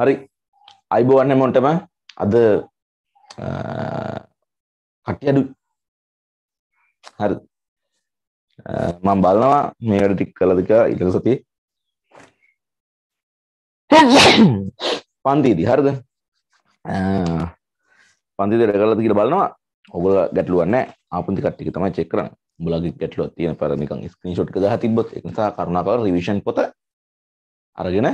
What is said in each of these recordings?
හරි අයිබෝන්න මොන්ටම අද කටියඩු හරි මං බලනවා මේ වැඩ ටික් කළදක ඉලක සති පන්තිීදි හරිද පන්ති දෙර කලද කියල බලනවා ඔබල ගැටලුවන්න අපපති කට්ටික තමයි චෙක්කර බලග ගැටලුව තියෙන පරමික ස්ක්‍රීන් ෂොට් හ තිබොත් එකසා කරුණාකාර රිවිෂන් පොත අරගෙන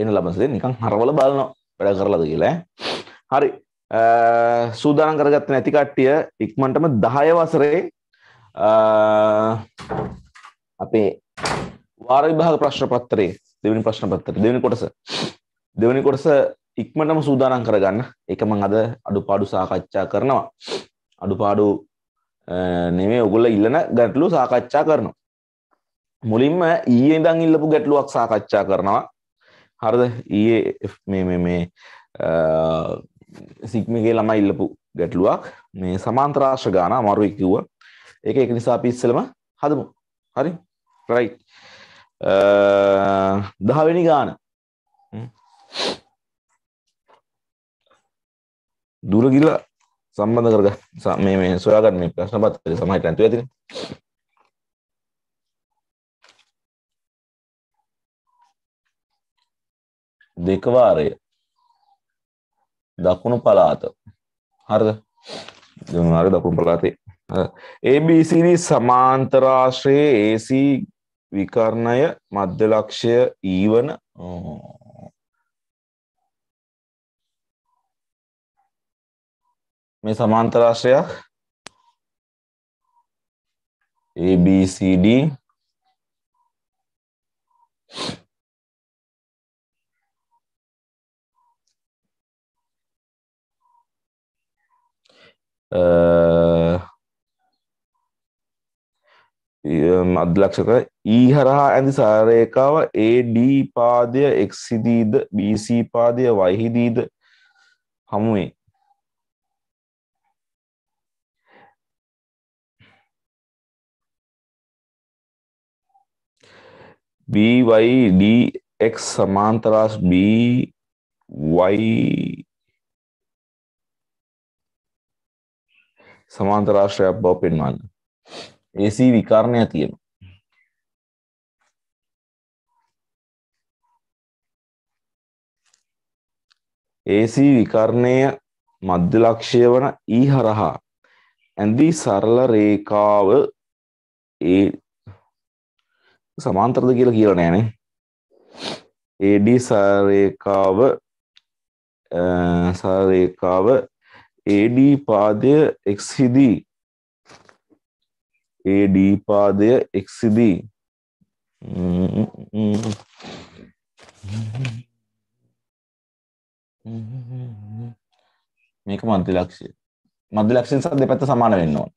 එන ලබසදේ නිකං හරවල බලනවා වැඩ කරලද කියලා හරි සූදානම් කරගත්ත නැති කට්ටිය ඉක්මන්ටම දහය වසරේ අපේ වාර විභාග ප්‍රශ්න පත්‍රයේ දෙවෙනි ප්‍රශ්න පත්‍රය දෙවෙනි කොටස දෙවෙනි කොටස ඉක්මනටම සූදානම් කරගන්න ඒක මම අද අඩුපාඩු සාකච්ඡා කරනවා අඩුපාඩු නෙමෙයි ඔයගොල්ලෝ ඉල්ලන ගැටලු සාකච්ඡා කරනවා මුලින්ම ඊයේ ඉඳන් ඉල්ලපු ගැටලුවක් සාකච්ඡා කරනවා හරද ඊයේ මේ මේ සික්මගේ ළම ඉල්ලපු ගැටලුවක් මේ සමාන්තරාශ්‍ර ගාන අමරුයි කිව්ව ඒක එක නිසා පිස්සලම හදමු හරි රයි දහවෙනි ගාන දුරගිල්ල සම්බඳ කරග මේ සොයාගන්න ප්‍රශ්න පත්ත සමහිට ඇතු ඇතින දෙකවාරය දකුණු පලාත හරද දෙනාර දකුණු පලාතේ ABCD සමාන්තරාශ්‍රයේ AC විකරණය මධ්‍යලක්ෂය ඊවන මේ සමාන්තරාශ්‍රයක් ABCD මධ්ලක්ෂක ඊ හරහා ඇඳි සාරයකාව AD පාදය එක්සිදීද BC පාදය වයිහිදීද හමුවේ BYDX සමාන්තරාස් BY සමාන්තරාශ්‍රයක් බව පෙන්වන්න. ඒසී විකාරණය තියෙන. ඒසී විකරණය මධ්‍යලක්ෂය වන ඊ e හරහා ඇඳී සරල රේකාව ඒ සමාන්තරද කියලා කියල නෑනේ ඒඩ සරේකාව සරේකාව AD පාදය x හිදී AD පාදය x හිදී මේක මධ්‍ය ලක්ෂය මධ්‍ය ලක්ෂයෙන් සහ දෙපැත්ත සමාන වෙන්න ඕන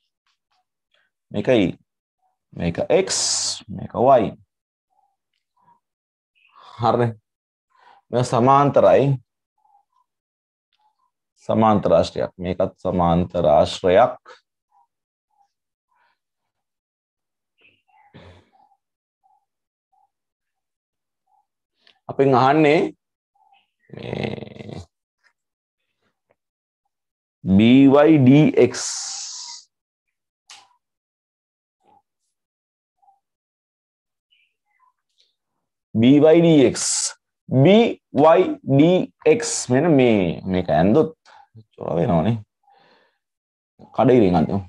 මේකයි මේක x මේක y හරි මේ සමාන්තරයි සමාන්තරාශ්‍රයක් මේකත් සමාන්තරාශ්‍රයක් අපෙන් අහන්නේ BYDX BYDX BYDX මෙන මේ මේක ඇන්දොත් තොර වෙනවානේ කඩේ ගන්නතමු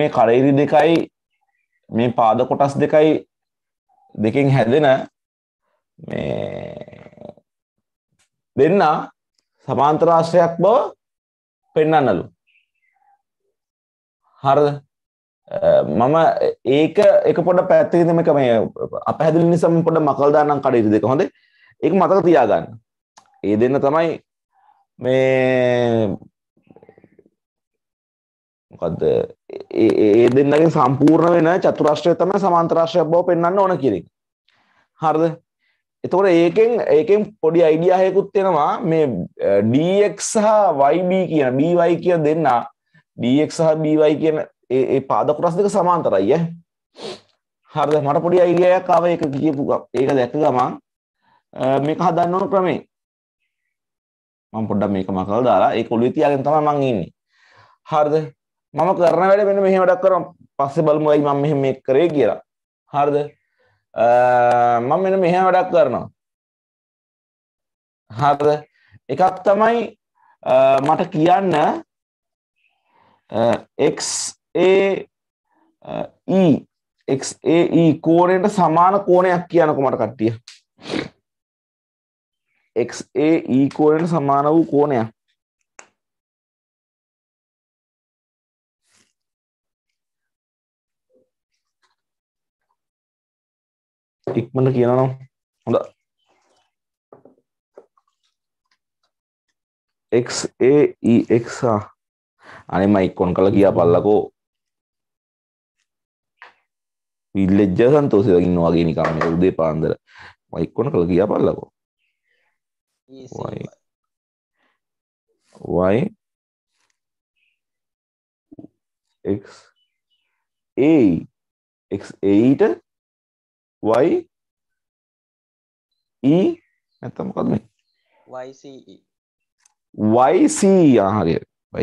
මේ කරයිරි දෙකයි මේ පාද කොටස් දෙකයි දෙකෙන් හැදෙන මේ දෙන්න සමාන්තරාශ්‍රයක් බව පෙන්නන්නලු හරද මම ඒක එක පොඩ පැත්තිදම එක මේ අපහැදිලි නිසම පොඩ මකල්දානම් කඩයුතු දෙක හොඳේ ඒක මතක තියාගන්න ඒ දෙන්න තමයි මේ මොකක්ද ඒ දෙන්නගේ සම්පූර්ණ වෙන චතුරාශ්‍රය තමයි සමාන්තරාශ්‍රය බව පෙන්වන්න ඕන කිරින් හරිද එතකොට ඒකෙන් ඒකෙන් පොඩි අයිඩියාහයකුත් එෙනවා මේ ඩක් සහ වයිB කියන බයි කිය දෙන්න ඩක් සහ බයි කියන ඒ ඒ පාද කොටස් දෙක සමාන්තරයි ඈ. හරිද? මට පොඩි අයිඩියාවක් ආවා ඒක කියපු ඒක දැක්ක ගමන් මේක හදන්න ඕන ක්‍රමේ. මම පොඩ්ඩක් මේක මකලා දාලා ඒක ඔළුවේ තියාගෙන තමයි මම ඉන්නේ. හරිද? මම කරන වැඩේ මෙන්න මෙහෙම වැඩක් කරා. පස්සේ බලමු අයි මම මෙහෙම මේක කරේ කියලා. හරිද? මම මෙන්න මෙහෙම වැඩක් කරනවා. හරිද? එකක් තමයි මට කියන්න x XAE e කෝණයට සමාන කෝණයක් කියනකො මට කට්ටිය. XAE කෝණයට සමාන වූ කෝණයක්. ඉක්මනට කියනවා නම් හොඳයි. XAEX අනේ මයික් ඔන් කරලා කියා බලලාකෝ විල්ලෙජ්ජ සන්තෝසය දකින්න වගේ නිකාම උදේ පාන්දර මයික්කොන කළ කියා පල්ලකෝ y x a x a ට y e නැත්තම් මොකද මේ YC e. හරි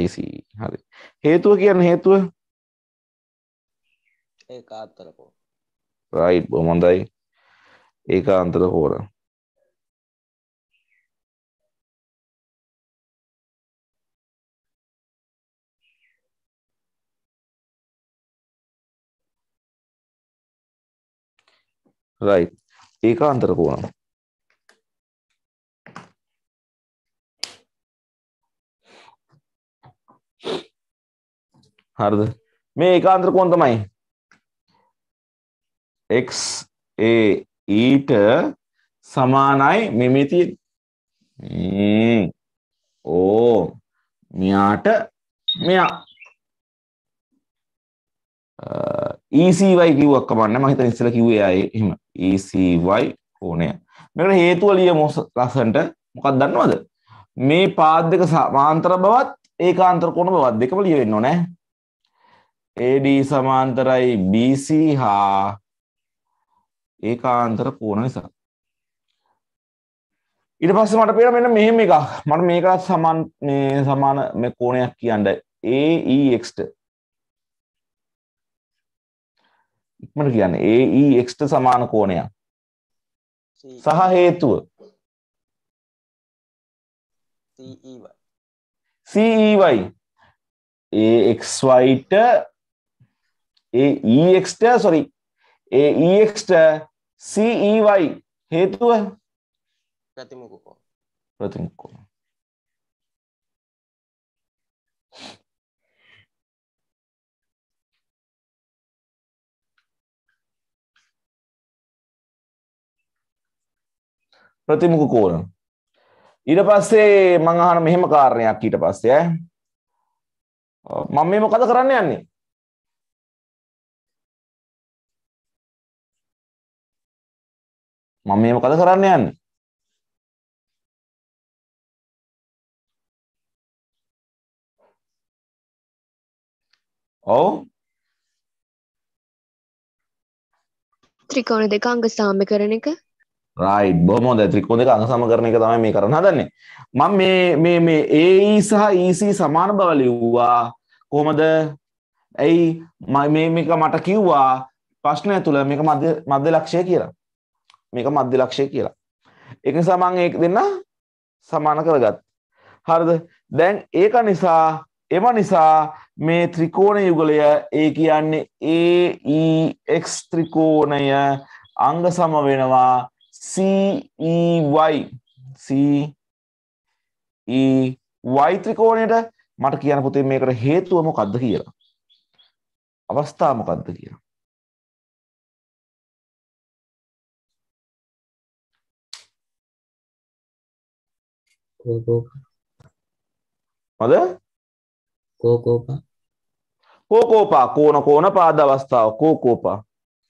YC e, හරි හේතුව කියන්න හේතුව ඒ කාත්තරකෝ රයි් හොඳයි ඒක අන්තර හෝර රයි ඒක අන්තර කෝණ හරිද මේ ඒකාන්තර කෝණ තමයි x a ඊට e සමානයි මෙමිති ඕ මෙයාට මෙයා ECY කිව්වක් කමන්න මම හිතන ඉස්සෙල්ලා කිව්වේ ආයේ එහෙම ECY කෝණය. මේකට හේතුව ලියමු ලස්සන්ට මොකක්ද දන්නවද? මේ පාද දෙක සමාන්තර බවත් ඒකාන්තර කෝණ බවත් දෙකම ලියවෙන්න ඕනේ. AD සමාන්තරයි BC හා ඒකාන්තර පුවන නිසා ඉට පස්ස මට පේර මෙන්න මෙහෙම එක මට මේකත් සමන් මේ සමාන මේ කෝනයක් කියන්න ඒක්ට e ඉක්මට කියන්න ඒක්ට e සමාන කෝනයක් e සහ හේතුව සීවයි ඒක්වයිට ඒක්ට සොරි ඒක්ට සීවයි e හේතුව ප්‍රතිමුකෝ ප්‍රතිමුකෝ ප්‍රතිමුක කෝණ ඊට පස්සේ මං අහන මෙහෙම කාරණයක් ඊට පස්සේ ඈ මම මේ මොකද කරන්න යන්නේ මම මේ මොකද කරන්න යන්න ඔව් ත්‍රිකෝණ දෙක අංග සාම කරන එක රයි් බොහොමොද ත්‍රිකෝණ දෙක අංග සම කරන එක තමයි මේ කරන්න හදන්නේ මම මේ මේ මේ ඒ e සහ ඊසි e සමාන බව ලිව්වා කොහොමද ඇයි මේ මේක මට කිව්වා ප්‍රශ්නය තුළ මේක මධ්‍ය ලක්ෂය කියලා මේක මධ්‍ය ලක්ෂය කියලා. ඒක නිසා මම ඒක දෙන්න සමාන කරගත්තා. හරිද? දැන් ඒක නිසා එම නිසා මේ ත්‍රිකෝණ යුගලය ඒ කියන්නේ AEX ත්‍රිකෝණය අංග සම වෙනවා CEY CEY ත්‍රිකෝණයට මට කියන පුතේ මේකට හේතුව මොකද්ද කියලා. අවස්ථාව මොකද්ද කියලා. කෝකෝප මොද කෝකෝපා කෝකෝපා කෝන කෝන පාද අවස්ථාව කෝකෝපා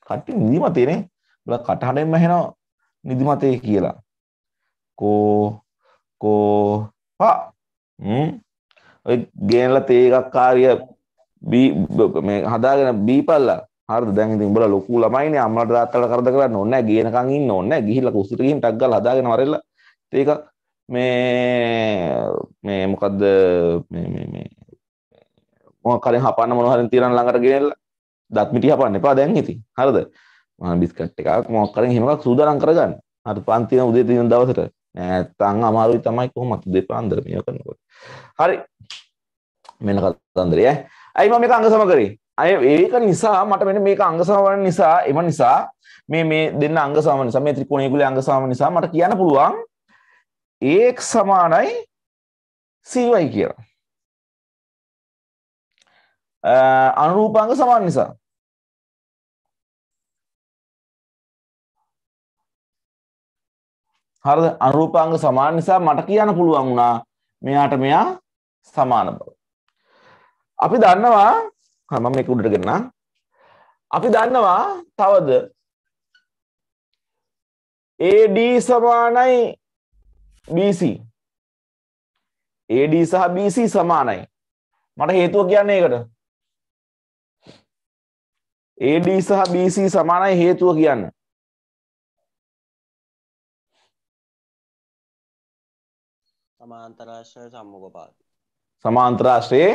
කට්ටි නිදිමතේනේ බල කටහඬෙන්ම ඇහෙනවා නිදිමතේ කියලා කෝ කෝ පා ඔය ගේනලා තේ එකක් කාරිය මේ හදාගෙන බීපල්ලා හරිද දැන් ඉතින් උඹලා ලොකු ළමයිනේ අම්මලාට තාත්තලාට කරද කරන්න ඕනේ නැහැ ගේනකන් ඉන්න ඕනේ නැහැ ගිහිල්ලා කුස්සිට ගිහින් ටක් ගාලා හදාගෙන වරෙල්ලා තේ එකක් මේ මේ මොකක්ද මොකරින් හපන්න මොහරින් තිරන් ළඟට ගෙනල්ල දත්මිටි හපන්න එපා දැන් ඉති හරද බිස්කට් එකක් මොකරින් හෙමක් සූදරන් කරගන්න අර පන්තින උදේ තින දවසට නැත්තං අමාරුයි තමයි කොහොමත් දෙ පාන්දර මිය කරනකොට හරි මෙන කතන්දරය ඇයි මම මේක අංගසම කරේ අය ඒක නිසා මට මෙන්න මේක අංගසම වන නිසා එම නිසා මේ මේ දෙන්න අංගසම නිසා මේ ත්‍රිකෝණයේ ගුලේ අංගසම නිසා මට කියන්න පුළුවන් ඒක් සමානයි සීවයි කියලා අනුරූපාංග සමාන නිසා හරිද අනුරූපාංග සමාන නිසා මට කියන්න පුළුවන් වුණා මෙයාට මෙයා සමාන බව. අපි දන්නවා මම මේක උඩට ගන්නම්. අපි දන්නවා තවද AD සමානයි BC AD සහ BC සමානයි මට හේතුව කියන්නේ ඒකට AD සහ BC සමානයි හේතුව කියන්න සමාන්තරාශ්‍රය සම්මුඛපාද සමාන්තරාශ්‍රයේ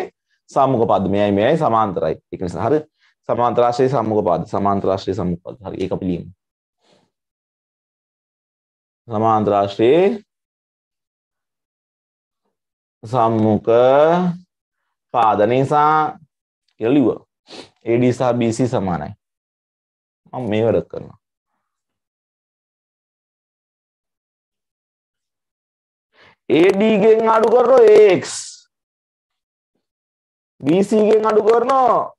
සම්මුඛපාද මෙයයි මෙයයි සමාන්තරයි ඒක නිසා හරි සමාන්තරාශ්‍රයේ සම්මුඛපාද සමාන්තරාශ්‍රයේ සම්මුඛපාද හරි ඒක අපි ලියමු සමාන්තරාශ්‍රයේ සම්මුඛ පාද නිසා එළිව AD සහ BC සමානයි. මම මේ වැඩ කරනවා. AD ගෙන් අඩු කරනවා AX. BC ගෙන් අඩු කරනවා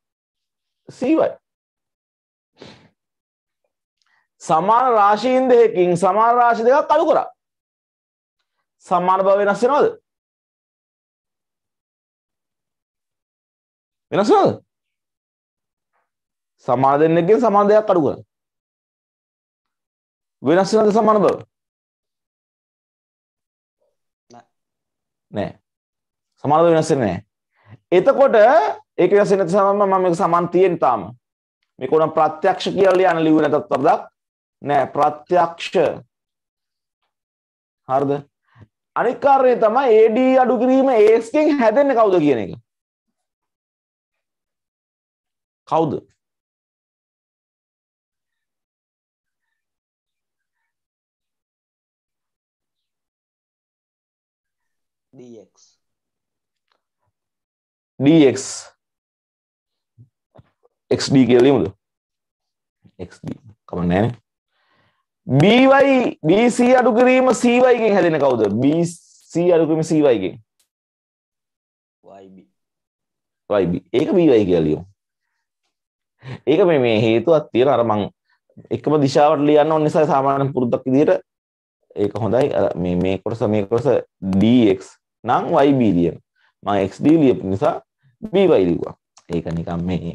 CY. සමාන රාශීන් දෙකකින් සමාන රාශි දෙකක් අඩු කරා. සමාන බව වෙනස් වෙනවද? වෙනස් නේද? සමාන දෙන්නකින් සමාන දෙයක් අඩු කරන. වෙනස් වෙනද සමාන බව? නෑ. සමාන බව වෙනස් වෙන්නේ නෑ. එතකොට ඒක වෙනස් වෙන සමාන මම මේක සමාන තියෙන තාම. මේක උනම් ප්‍රත්‍යක්ෂ කියලා යන ලිව්ව නැතත් වරදක් නෑ ප්‍රත්‍යක්ෂ. හරිද? අනික් කාරණේ තමයි AD අඩු කිරීම AS කින් හැදෙන්නේ කවුද කියන එක. කවුද? dx dx xd කියලා ලියමුද? xd කමක් නැහැ නේ. by bc අඩු කිරීම cy එකෙන් හැදෙන කවුද? bc අඩු කිරීම cy එකෙන් yb yb ඒක by කියලා ලියමු. ඒක මේ මේ හේතුවක් තියෙන අර මං එකම දිශාවට ලියන්න ඕන නිසා සාමාන්‍ය පුරුද්දක් විදිහට ඒක හොඳයි අර මේ මේ කොටස මේ කොටස dx නම් yb ලියන මම xd ලියපු නිසා by ලිව්වා ඒක නිකන් මේ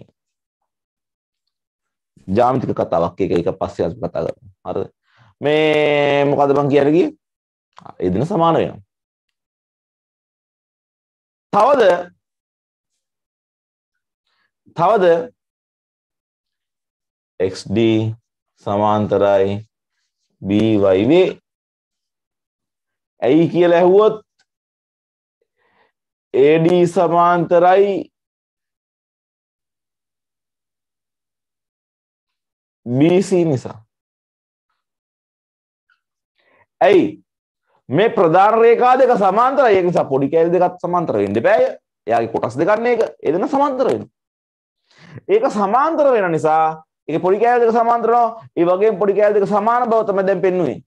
ජාමිතික කතාවක් ඒක ඒක පස්සේ අපි කතා කරමු හරිද මේ මොකද මං කියන්නේ කි ඒ දින සමාන වෙනවා තවද තවද xd සමාන්තරයි by වේ ඇයි කියලා ඇහුවොත් AD සමාන්තරයි BC නිසා ඇයි මේ ප්‍රධාන රේඛා දෙක සමාන්තරයි ඒ නිසා පොඩි කැලි දෙකක් සමාන්තර වෙන්න බෑය. එයාගේ කොටස් දෙකක් නේක. එදෙන සමාන්තර වෙනවා. ඒක සමාන්තර වෙන නිසා එක පොඩි කෑල් දෙක සමාන්තරනවා ඒ වගේ පොඩි කෑල් දෙක සමාන බව තමයි දැන් පෙන්වුවේ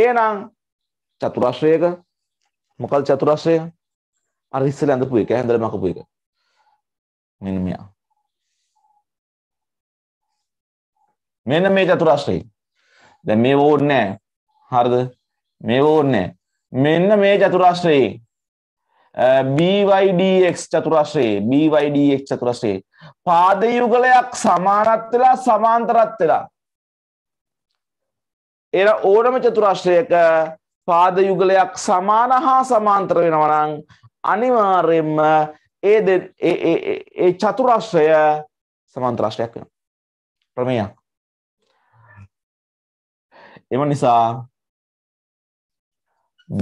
එහෙනම් චතුරස්‍රයක මොකල් චතුරස්‍රය අර ඉස්සෙල් ඇඳපු එක හැඳල මකපු එක මෙන්න මෙයා මෙන්න මේ චතුරස්‍රය දැන් මේ ඕඩ් නෑ හරිද මේ ඕඩ් නෑ මෙන්න මේ චතුරස්‍රයේ bydx චතුරස්‍රයේ bydx චතුරස්‍රයේ පාදයුගලයක් සමානත් වෙලා සමාන්තරත් වෙලා. එ ඕනම චතුරශ්‍රයක පාදයුගලයක් සමාන හා සමාන්තර වෙනවනං අනිවාර්යෙන්ම ඒ චතුරශ්‍රය සමන්ත්‍රශ්‍රයක් වෙන. ප්‍රමේයක්. එම නිසා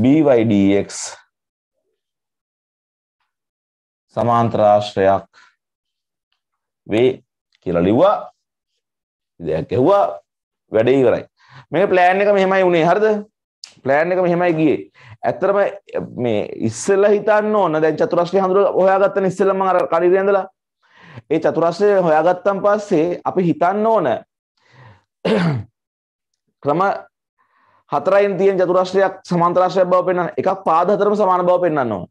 BYDX සමාන්ත්‍රාශ්‍රයක් වේ කියලා ලිව්වා දෙයක් ඇහුවා වැඩේ ඉවරයි මේ ප්ලෑන් එක මෙහෙමයි වුණේ හරිද ප්ලෑන් එක මෙහෙමයි ගියේ ඇත්තටම මේ ඉස්සෙල්ලා හිතන්න ඕන දැන් චතුරස්‍රය හඳුර හොයාගත්තන ඉස්සෙල්ලා මම අර කඩිරේ ඇඳලා ඒ චතුරස්‍රය හොයාගත්තන් පස්සේ අපි හිතන්න ඕන ක්‍රම හතරයින් තියෙන චතුරස්‍රයක් සමාන්තරාශ්‍රයක් බව පෙන්වන්න එකක් පාද හතරම සමාන බව පෙන්වන්න ඕන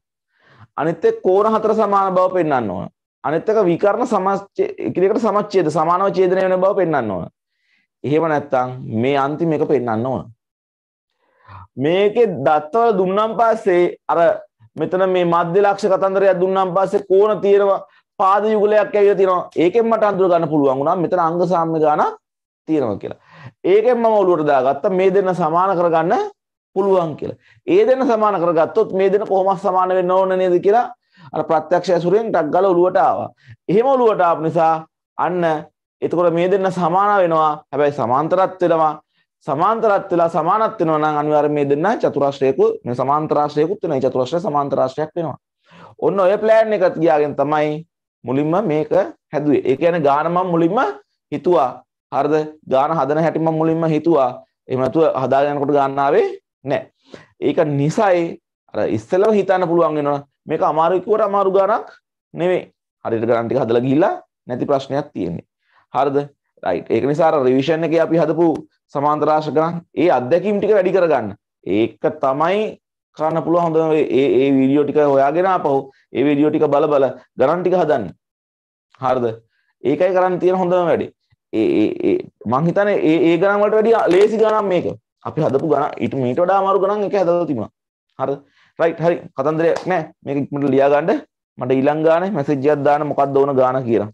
අනිත් එක් කෝණ හතර සමාන බව පෙන්වන්න ඕන අනිත් එක විකර්ණ සමච්ඡේදයකට සමච්ඡේද සමානව ඡේදනය වෙන බව පෙන්වන්න ඕන. එහෙම නැත්නම් මේ අන්තිම එක පෙන්වන්න ඕන. මේකේ දත්තවල දුන්නම් පස්සේ අර මෙතන මේ මධ්‍ය ලක්ෂ කතන්දරයක් දුන්නම් පස්සේ කෝණ තියෙනවා පාද යුගලයක් ඇවිල්ලා තියෙනවා. ඒකෙන් මට අඳුර ගන්න පුළුවන් වුණා මෙතන අංග සාම්‍ය ගණන් තියෙනවා කියලා. ඒකෙන් මම ඔලුවට දාගත්තා මේ දෙන්න සමාන කරගන්න පුළුවන් කියලා. ඒ දෙන්න සමාන කරගත්තොත් මේ දෙන්න කොහොමද සමාන වෙන්න ඕන නේද කියලා අර ප්‍රත්‍යක්ෂ ඇසුරෙන් ටක් ගාලා ඔලුවට ආවා. එහෙම ඔලුවට ආපු නිසා අන්න එතකොට මේ දෙන්න සමාන වෙනවා. හැබැයි සමාන්තරත් වෙනවා. සමාන්තරත් වෙලා සමානත් වෙනවා නම් අනිවාර්යයෙන් මේ දෙන්න චතුරාශ්‍රයකුත් මේ සමාන්තරාශ්‍රයකුත් වෙනවා. ඒ චතුරාශ්‍රය සමාන්තරාශ්‍රයක් වෙනවා. ඔන්න ඔය ප්ලෑන් එකත් ගියාගෙන තමයි මුලින්ම මේක හැදුවේ. ඒ කියන්නේ ගාන මම මුලින්ම හිතුවා. හරිද? ගාන හදන හැටි මම මුලින්ම හිතුවා. එහෙම නැතුව හදාගෙන යනකොට ගාන ආවේ නැහැ. ඒක නිසයි අර ඉස්සෙල්ලම හිතන්න පුළුවන් වෙනවා මේක අමාරුයි කිව්වට අමාරු ගණක් නෙවෙයි. හරියට ගණන් ටික හදලා ගිහිල්ලා නැති ප්‍රශ්නයක් තියෙන්නේ. හරිද? රයිට්. ඒක නිසා අර රිවිෂන් එකේ අපි හදපු සමාන්තර රාශි ගණන් ඒ අත්දැකීම් ටික වැඩි කරගන්න. ඒක තමයි කරන්න පුළුවන් හොඳම ඒ ඒ වීඩියෝ ටික හොයාගෙන ආපහු ඒ වීඩියෝ ටික බල බල ගණන් ටික හදන්න. හරිද? ඒකයි කරන්න තියෙන හොඳම වැඩේ. ඒ ඒ ඒ මං හිතන්නේ ඒ ඒ ගණන් වලට වැඩිය ලේසි ගණන් මේක. අපි හදපු ගණන් ඊට මීට වඩා අමාරු ගණන් එක හදලා තිබුණා. හරිද? රයිට් හරි කතන්දරයක් නෑ මේක ඉක්මට ලියාගන්න මට ඊළංගාන මැසජ්ජයක් දාන මොකක් දවන ගාන කියලා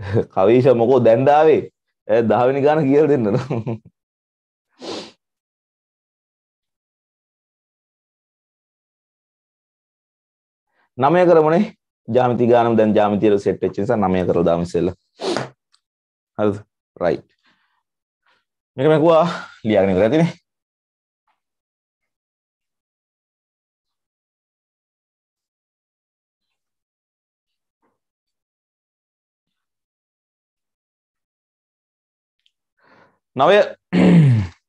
කවීෂ මොකෝ දැන්ඩාවේ ඇ දහවැනි ගාන කියල් දෙන්නන නමය කරමනේ ජාමති ගානම් දැන් ජාමිතයට සෙට්ච්චිස නමය කර දාමසෙල්ල හරි රයි් මේක මැකවා ලියගෙන කරතිනේ No había...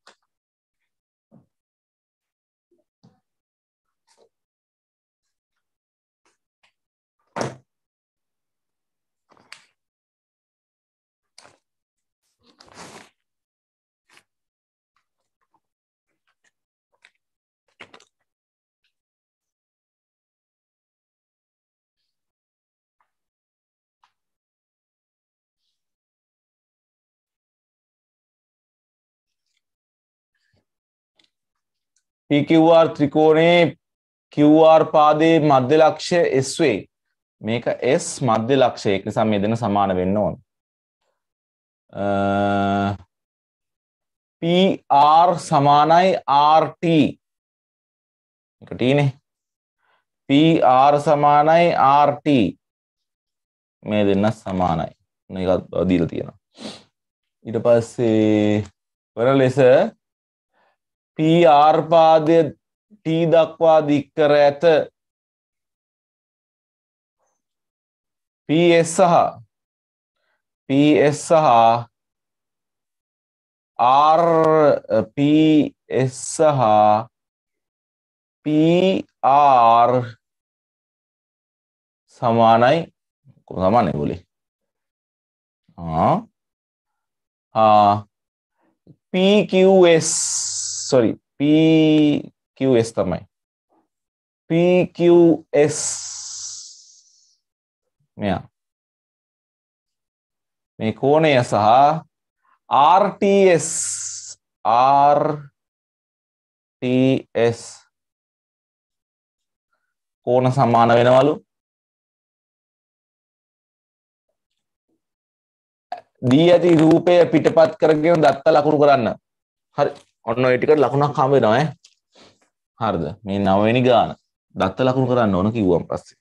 PQR ත්‍රිකෝණයේ QR පාදයේ මධ්‍ය ලක්ෂය S වේ. මේක S මධ්‍ය ලක්ෂය. ඒක නිසා මේ දෙන සමාන වෙන්න ඕන. PR සමානයි RT. ඒක T නේ. PR සමානයි RT. මේ දෙන්න සමානයි. මේකත් දීලා තියෙනවා. ඊට පස්සේ වර ලෙස ටී ආර්පාදය ටී දක්වා දික්කර ඇත පස් සහ පස් සහ ආපස් සහ පර් සමානයි සමානය ගොලි පQS සොරි පQS තමයි පQS මෙයා මේ කෝණය සහ RTS RTS කෝණ සමාන වෙනවලු දී ඇති රූපය පිටපත් කරගෙන දත්ත ලකුණු කරන්න හරි ඔන්න ටිකට ලකුණක් හම්බ නොය හරිද මේ නවවෙනි ගාන දත්ත ලකුණු කරන්න ඕන කිව්වම් පස්සේ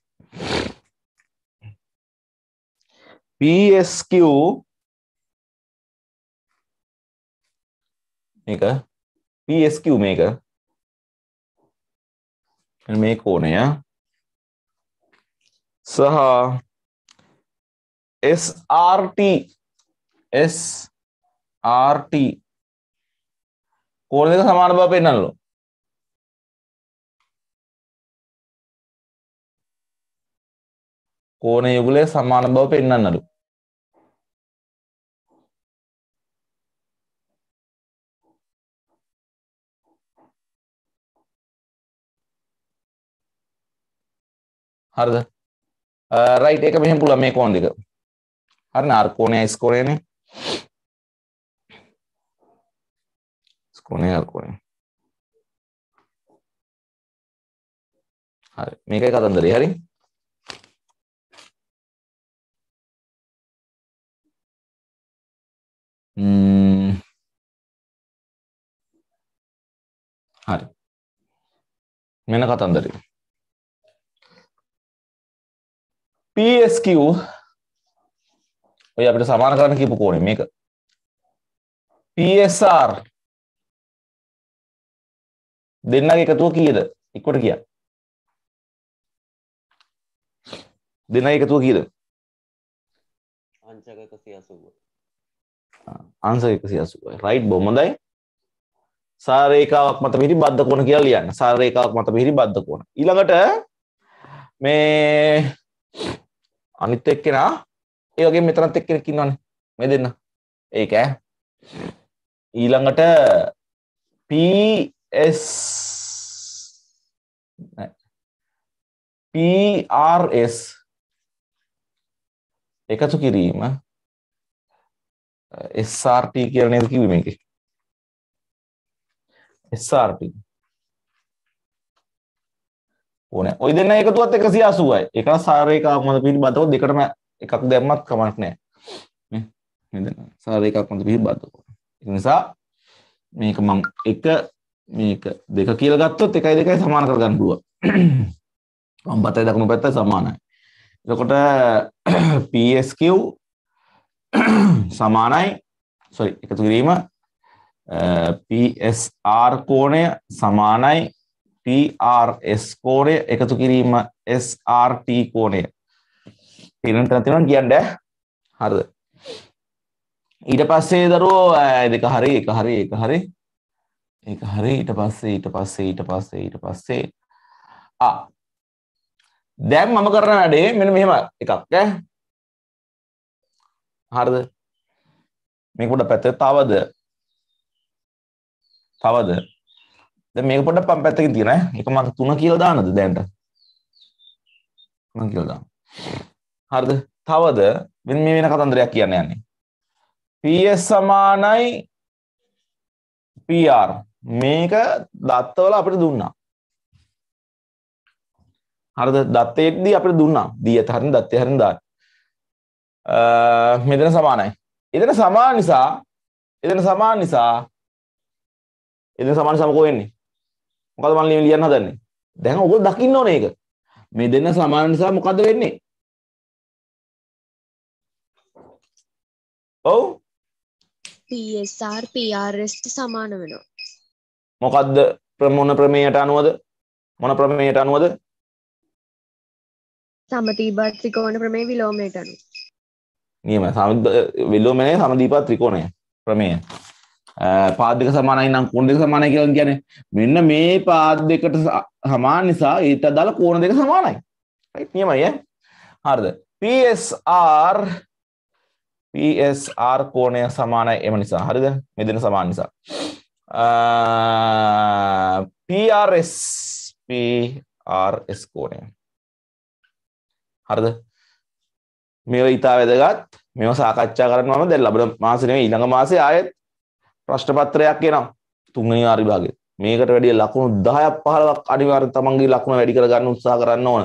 PSQ මේක PSQ මේක මේ කෝණය සහ SRT SRT කෝණ දෙක සමාන බව පෙන්නනලු. කෝණ යුගලය සමාන බව පෙන්නන්නලු. හරිද? රයිට් uh, එක මෙහෙම පුළුවන් මේ කෝණ දෙක. හරිනේ R කෝණයයි S කෝණයනේ. ගුණයක් ගුණය හරි මේකයි කතන්දරේ හරි හරි මෙන කතන්දරේ PSQ ඔය අපිට සමාන කරන්න කියපු කෝණය මේක PSR දෙන්නගේ එකතුව කීයද? එක්කොට කියන්න. දෙන්නගේ එකතුව කීයද? අංශක 180. අංශක 180. රයිට් බොහොම හොඳයි. සාරේඛාවක් මත පිහිටි බද්ධ කෝණ කියලා ලියන්න. සාරේඛාවක් මත පිහිටි බද්ධ කෝණ. ඊළඟට මේ අනිත් එක්කෙනා ඒ වගේ මෙතනත් එක්කෙනෙක් ඉන්නවනේ. මේ දෙන්න. ඒක ඈ. ඊළඟට P S PRS එකතු කිරීම SRT කියලා නේද කිව්වේ මේකේ SRT ඕනේ ඔය දෙන්න එකතුවත් 180යි එක සාරේකාවක් මත පිළිබඳව දෙකටම එකක් දැම්මත් කමක් නැහැ නේ නේද සාරේකාවක් මත පිළිබඳව ඒ නිසා මේක මම එක මේක දෙක කියලා ගත්තොත් එකයි දෙකයි සමාන කරගන්න පුළුවන්. වම් බතයි දකුණු පැත්තයි සමානයි. එතකොට PSQ සමානයි sorry එකතු කිරීම uh, PSR කෝණය සමානයි PRS කෝණය එකතු කිරීම SRT කෝණය. තේරෙනවද තේරෙනවද කියන්නේ හරිද? ඊට පස්සේ දරුවෝ uh, දෙක හරි එක හරි එක හරි ඒක හරි ඊට පස්සේ ඊට පස්සේ ඊට පස්සේ ඊට පස්සේ ආ දැන් මම කරන වැඩේ මෙන්න මෙහෙම එකක් ඈ හරිද මේක පොඩ පැත්තේ තවද තවද දැන් මේක පොඩ පම් පැත්තකින් තියන ඈ ඒක මම 3 කියලා දානද දැන්ට මම කියලා දාන්න හරිද තවද මෙන්න මේ වෙන කතන්දරයක් කියන්න යන්නේ PS සමානයි PR මේක දත්තවල අපිට දුන්නා. හරිද? දත්තයේදී අපිට දුන්නා. දීයත හරින දත්තය හරින දාන්න. මෙතන සමානයි. එතන සමාන නිසා එතන සමාන නිසා එතන සමාන නිසා මොකෝ වෙන්නේ? මොකද මම ලියන්න හදන්නේ? දැන් ඔයගොල්ලෝ දකින්න ඕනේ ඒක. මේ දෙන්න සමාන නිසා මොකද වෙන්නේ? ඔව් PSR PRS සමාන වෙනවා. මොකක්ද ප්‍රමොන ප්‍රමේයට අනුවද මොන ප්‍රමේයට අනුවද සමතීබත් ත්‍රිකෝණ ප්‍රමේ විලෝමයට අනු නියම විල්ලෝමනේ සමදීපත් ත්‍රිකෝණය ප්‍රමේය පාදක සමානයි නම් කෝණ දෙක සමානයි කියලා කියන්නේ මෙන්න මේ පාද දෙකට සමාන නිසා ඊට අදාළ කෝණ දෙක සමානයි right නියමයි ඈ හරිද PSR PSR කෝණය සමානයි එම නිසා හරිද මෙතන සමාන නිසා Uh, PRS PRS කෝණය හරිද මේව ඉතා වැදගත් මෙම සාකච්ඡා කරන මම දැන් ලබන මාසෙ නෙමෙයි ඊළඟ මාසේ ආයෙත් ප්‍රශ්න පත්‍රයක් එනවා තුන්වෙනි ආරිභාගෙ මේකට වැඩිය ලකුණු 10ක් 15ක් අනිවාර්යෙන් තමන්ගේ ලකුණ වැඩි කරගන්න උත්සාහ කරන්න ඕන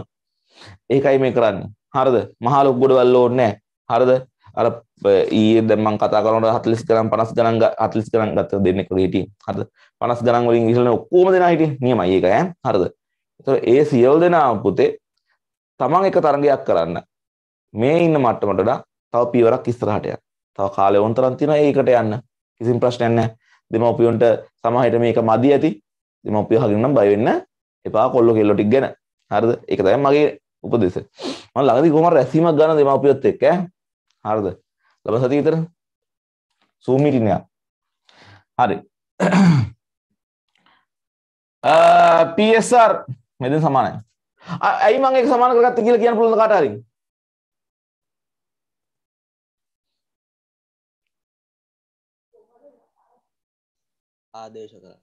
ඒකයි මේ කරන්නේ හරිද මහලොක් ගොඩවල් ඕනේ නැහැ හරිද අර ඊ දමන් කතාරන හතලිස් කරම් පනස් ගනන් අතලිස් කරන් ගත දෙන්නෙක් හිටිය හද පනස් ගනන් වලින් විසලන ඔක්කෝම දෙෙන හිට නියම ඒකය හරද තො ඒ සියල් දෙනා පුතේ තමන් එක තරගයක් කරන්න මේ ඉන්න මට්ටමටඩා තව පීවරක් ඉස්තරහටයක් තව කාලය ඔන්තරන්තින ඒකට යන්න කිසිම් ප්‍රශ්නයන්න දෙමවපියන්ට සමහට මේක මදී ඇති දෙමවපිය හගන්නම් බයවෙන්න එපා කොල්ලො කෙල්ලොටික් ගැන හරද එක තැම් මගේ උපදෙස ම ලගදි කොම රැසීමක් ගන දෙමවපියොත් එක්ක හරද ලබ සති විතර සූමිටිනයක් හරි පSR මෙද සමානයි ඇයි මං එක සමාන කරගත්ත කියලා කියන්න පුළුවන් කාට හරි ආදේශ කරා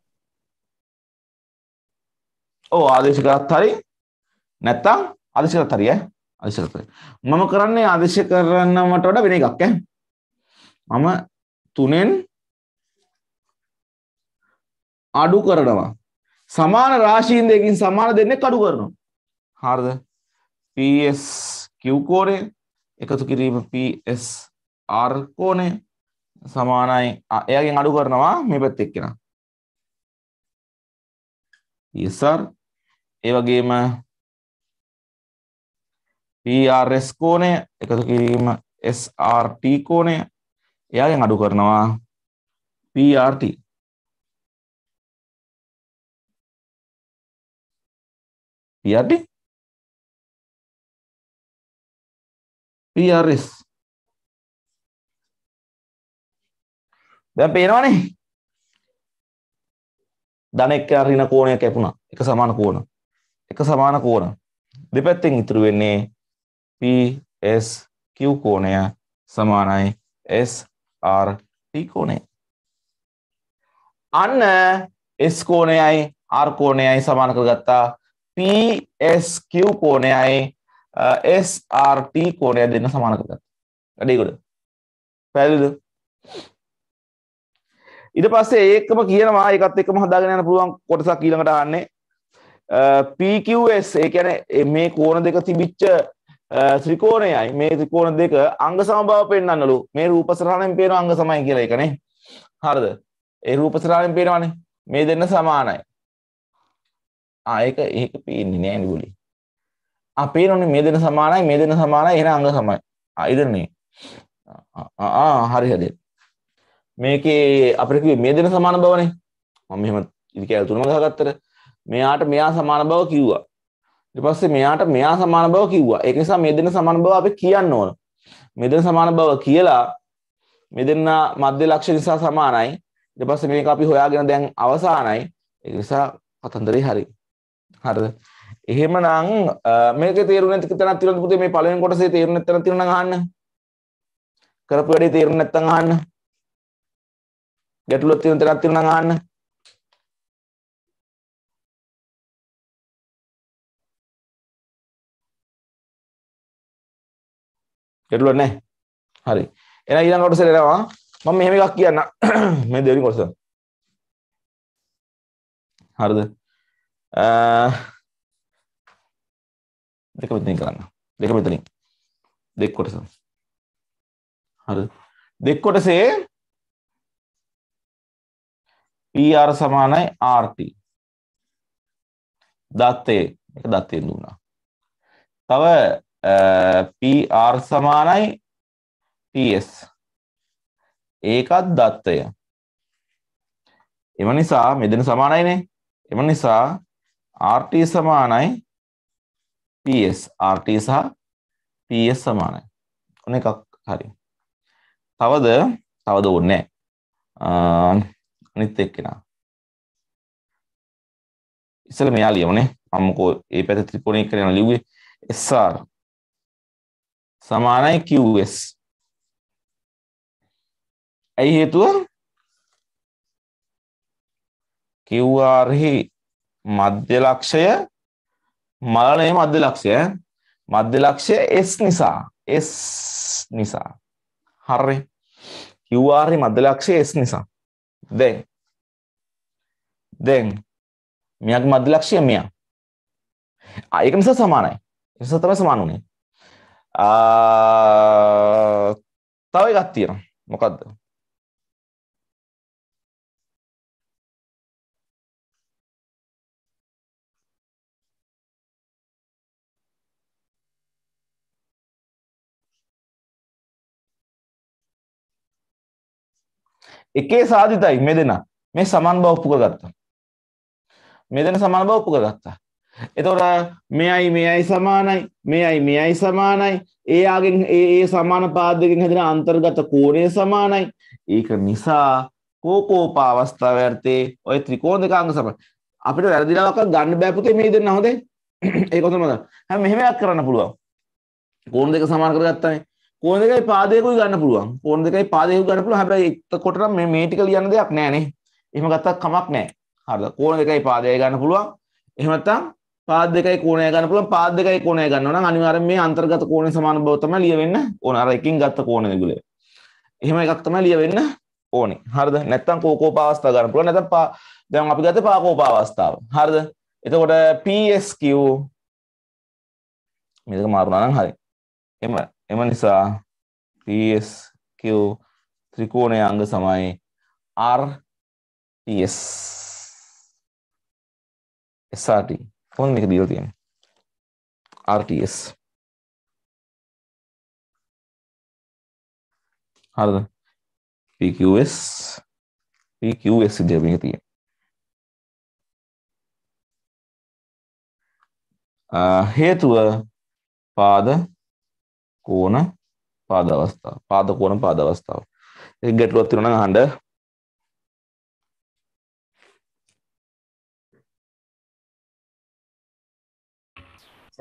ඕ ආදේශ කරත් හරි නැත්තම් ආදේශ කරත් හරි ඈ ආදේශ කරත් හරි මම කරන්නේ ආදේශ කරනවට වඩා වෙන එකක් ඈ මම තුනෙන් අඩු කරනවා සමාන රාශීන් දෙකින් සමාන දෙන්නේ අඩු කරනවා හරිද ps q කෝණය එකතු කිරීම ps r කෝණය සමානයි එයාගෙන් අඩු කරනවා මේ පැත්තේ එක්කෙනා ps r ඒ වගේම PRS කෝණය එකතු කිරීම SRT කෝණය එයාගෙන් අඩු කරනවා PRT PRT PRS දැන් පේනවනේ ධන එක්ක අරින කෝණයක් කැපුණා එක සමාන කෝණ එක සමාන කෝණ දෙපැත්තෙන් ඉතුරු වෙන්නේ PSQ කෝණය සමානයි S RT කෝණය. අන්න S කෝණයයි R කෝණයයි සමාන කරගත්තා PSQ කෝණයයි SRT කෝණය දෙන්න සමාන කරගත්තා. වැඩිකොට. පැහැදිලිද? ඉට පස්සේ ඒකම කියනවා එකත් එකම හදාගෙන යන පුළුවන් කොටසක් ඊළඟට ආන්නේ PQS ඒ කියන්නේ මේ කෝණ දෙක තිබිච්ච ත්‍රිකෝණයයි මේ ත්‍රිකෝණ දෙක අංග සමභාව පෙන්වන්නලු මේ රූපසරහණයෙන් පේන අංග සමයි කියලා එකනේ හරිද ඒ රූපසරහණයෙන් පේනවනේ මේ දෙන්න සමානයි ආ ඒක ඒක පේන්නේ නෑ නිගුලි ආ පේනවනේ මේ දෙන්න සමානයි මේ දෙන්න සමානයි එහෙනම් අංග සමයි ආ ඉදරනේ ආ හරි හරි මේකේ අපිට කිව්වේ මේ දෙන්න සමාන බවනේ මම මෙහෙම ඉතිකැල තුනම ගහගත්තට මෙයාට මෙයා සමාන බව කිව්වා ඊට පස්සේ මෙයාට මෙයා සමාන බව කිව්වා. ඒක නිසා මේ දෙන්න සමාන බව අපි කියන්න ඕන. මේ දෙන්න සමාන බව කියලා මේ දෙන්න මධ්‍ය ලක්ෂ්‍ය නිසා සමානයි. ඊට පස්සේ මේක අපි හොයාගෙන දැන් අවසానයි. ඒක නිසා කතන්දරේ හරි. හරිද? එහෙමනම් මේකේ තේරුණ නැති තැනක් තියෙනවා පුතේ මේ පළවෙනි කොටසේ තේරුණ නැති තැනක් තියෙනවා නම් අහන්න. කරපු වැඩේ තේරුණ නැත්නම් අහන්න. ගැටලුවක් තියෙන තැනක් තියෙනවා නම් අහන්න. ගැටලුවක් නැහැ. හරි. එහෙනම් ඊළඟ කොටසට එනවා. මම මෙහෙම එකක් කියන්න. මේ දෙවෙනි කොටස. හරිද? අ දෙක මෙතනින් කරන්න. දෙක මෙතනින්. දෙක කොටස. හරිද? දෙක කොටසේ PR සමානයි RT. දත්තේ එක දත්තේ දුන්නා. තව PR සමානයි TS ඒකත් දත්තය එම නිසා මෙදෙන සමානයිනේ එම නිසා RT සමානයි PS RT සහ PS සමානයි ඔන්න එකක් හරි තවද තවද ඕනේ අනිත් එක්කෙනා ඉස්සෙල්ලා මෙයා ලියමුනේ මම මොකෝ ඒ පැත්තේ ත්‍රිකෝණයක් කරන ලිව්වේ SR සමානයි QS. ඇයි හේතුව? QR-හි මධ්‍ය ලක්ෂය මලණයේ මධ්‍ය ලක්ෂය මධ්‍ය ලක්ෂය S නිසා S නිසා හරි QR මධ්‍ය ලක්ෂය S නිසා දැන් දැන් මෙයාගේ මධ්‍ය ලක්ෂය මෙයා ආ ඒක නිසා සමානයි ඒ නිසා තමයි සමාන උනේ තව එකක් තියෙනවා. මොකද්ද? එකේ සාධිතයි මෙදෙන මේ සමාන බව ඔප්පු කරගත්තා. මෙදෙන සමාන බව ඔප්පු කරගත්තා. එතොට මෙයයි මෙයයි සමානයි මෙයයි මෙයයි සමානයි ඒයාගෙන් ඒ සමාන පාදකින් හැදෙන අන්තර්ගත කෝණය සමානයි ඒක නිසා කෝකෝපා අවස්ථාව ඇත්තේ ඔය ත්‍රිකෝණකාංග සම අපිට වැරදිලාවක් ගන්න බෑපුතේ මේ දෙන්න හොදේ ඒක කොහොමද හැම මෙහෙම එකක් කරන්න පුළුවන් කෝණ දෙක සමාන කරගත්තානේ කෝණ දෙකයි පාදයකුයි ගන්න පුළුවන් කෝණ දෙකයි පාදයකුයි ගන්න පුළුවන් හැබැයි එතකොට නම් මේ මේ ටික ලියන්න දෙයක් නැහැ නේ එහෙම ගත්තත් කමක් නැහැ හරිද කෝණ දෙකයි පාදයයි ගන්න පුළුවන් එහෙම නැත්නම් පාද දෙකයි කෝණය ගන්න පුළුවන් පාද දෙකයි කෝණය ගන්නවා නම් අනිවාර්යෙන් මේ අන්තර්ගත කෝණය සමාන බව තමයි ලියවෙන්න ඕන අර එකකින් ගත්ත කෝණ දෙගුලේ එහෙම එකක් තමයි ලියවෙන්න ඕනේ හරිද නැත්නම් කෝකෝප අවස්ථාව ගන්න පුළුවන් නැත්නම් පා දැන් අපි ගත්තේ පාකෝප අවස්ථාව හරිද එතකොට PSQ මේක මාරුණා නම් හරි එම එම නිසා PSQ ත්‍රිකෝණයේ අංග සමයි RTS SRT කොහොමද මේක දීලා තියෙන්නේ RTS හරිද PQS PQS විදියට මේක තියෙන්නේ හේතුව පාද කෝණ පාද අවස්ථාව පාද කෝණ පාද අවස්ථාව ඒක ගැටලුවක් තියෙනවා නම් අහන්න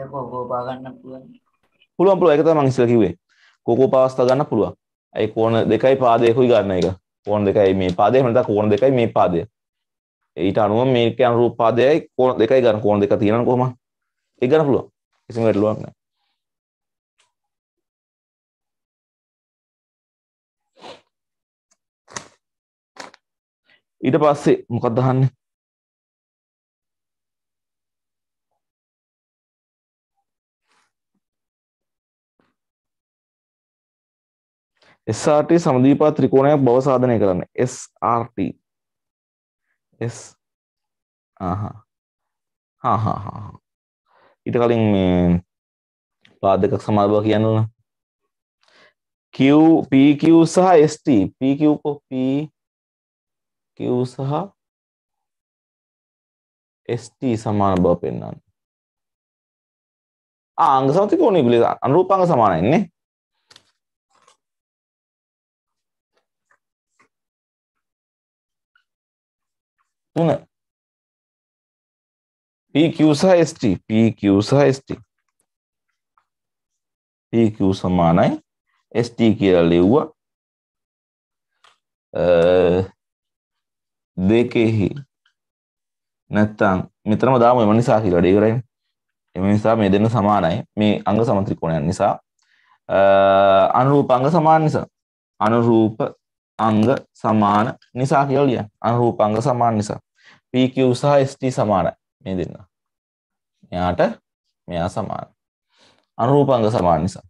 ඉස්සර කෝකෝපා ගන්න පුළුවන් පුළුවන් පුළුවන් ඒක තමයි මම ඉස්සර කිව්වේ කෝකෝපා අවස්ථාව ගන්න පුළුවන් ඒ කෝණ දෙකයි පාදයකුයි ගන්න එක කෝණ දෙකයි මේ පාදය එහෙම නැත්නම් කෝණ දෙකයි මේ පාදය ඊට අනුව මේක අනුරූප පාදයයි කෝණ දෙකයි ගන්න කෝණ දෙක තියෙනවනේ කොහමද ඒක ගන්න පුළුවන් කිසිම ගැටලුවක් නැහැ ඊට පස්සේ මොකක්ද අහන්නේ SRT සමදීපා ත්‍රිකෝණයක් බව සාධනය කරන්න SRT S ඊට කලින් මේ පාදකක් සමාල්බව කියන්නන QPQ සහ ST PQ PQ සහ ST සමාන බව පෙන්න්න ආංග සමතිකෝණී පිලි අනුරූපංග සමානයින්නේ තුන PQ සහ ST PQ සහ ST PQ සමානයි ST කියලා ලිව්වා දෙකෙහි නැත්තම් මෙතනම දාමු එම නිසා කියලා වැඩේ කරන්නේ එම නිසා මේ දෙන්න සමානයි මේ අංග සමත්‍රිකෝණයන් නිසා අනුරූප අංග සමාන නිසා අනුරූප අංග සමාන නිසා කියලා ලියන්න. අනුරූප අංග සමාන නිසා. PQ සහ ST සමානයි මේ දෙන්න. මෙයාට මෙයා සමානයි. අනුරූප අංග සමාන නිසා.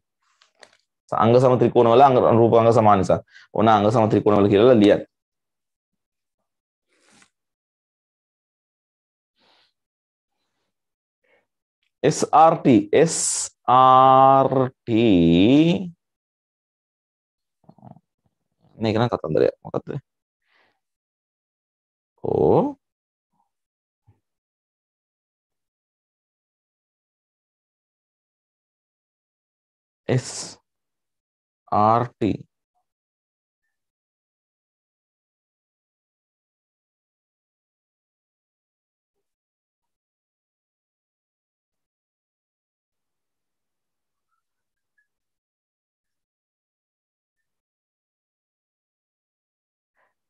අංග සම ත්‍රිකෝණවල අංග අනුරූප අංග සමාන නිසා. ඕන අංග සම ත්‍රිකෝණවල කියලා ලියන්න. SRT SRT ね、いかなかったんだね。分かったね。こう。S R T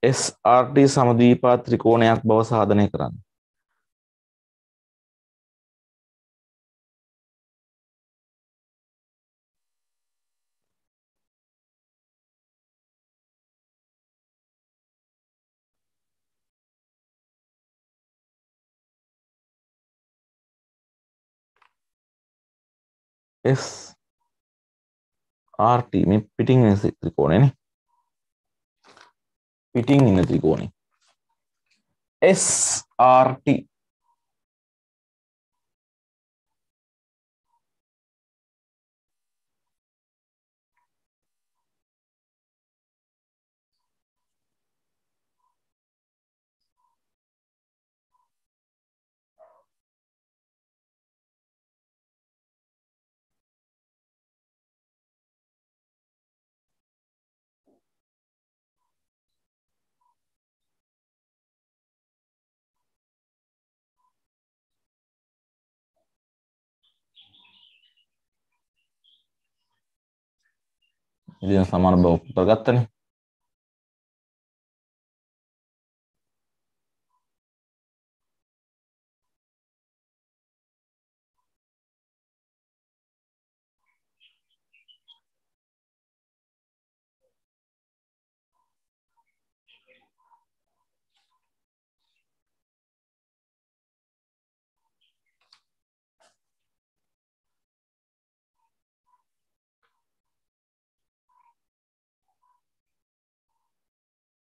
SRT සමදීපා ත්‍රිකෝණයක් බව සාධනය කරන්න. S RT මේ පිටින් ත්‍රිකෝණයනේ පිටින් ඉන්න ත්‍රිකෝණේ SRT ඉදින් සමාන බව උත්තර ගත්තනේ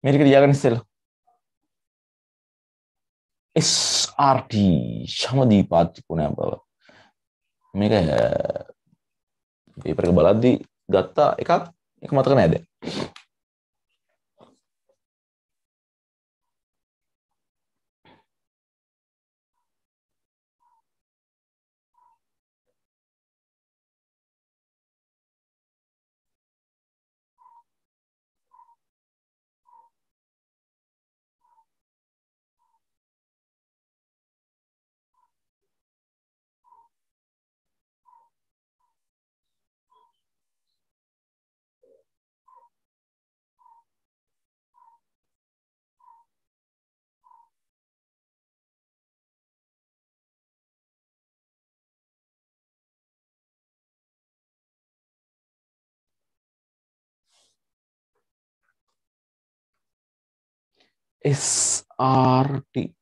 මේක ලියාගන්න ඉස්සෙල්ලා SRT ශමදීපාතිකුණයක් බව මේක පේපරක බලද්දී ගත්තා එකක් එක මතක නෑ දැන් SRT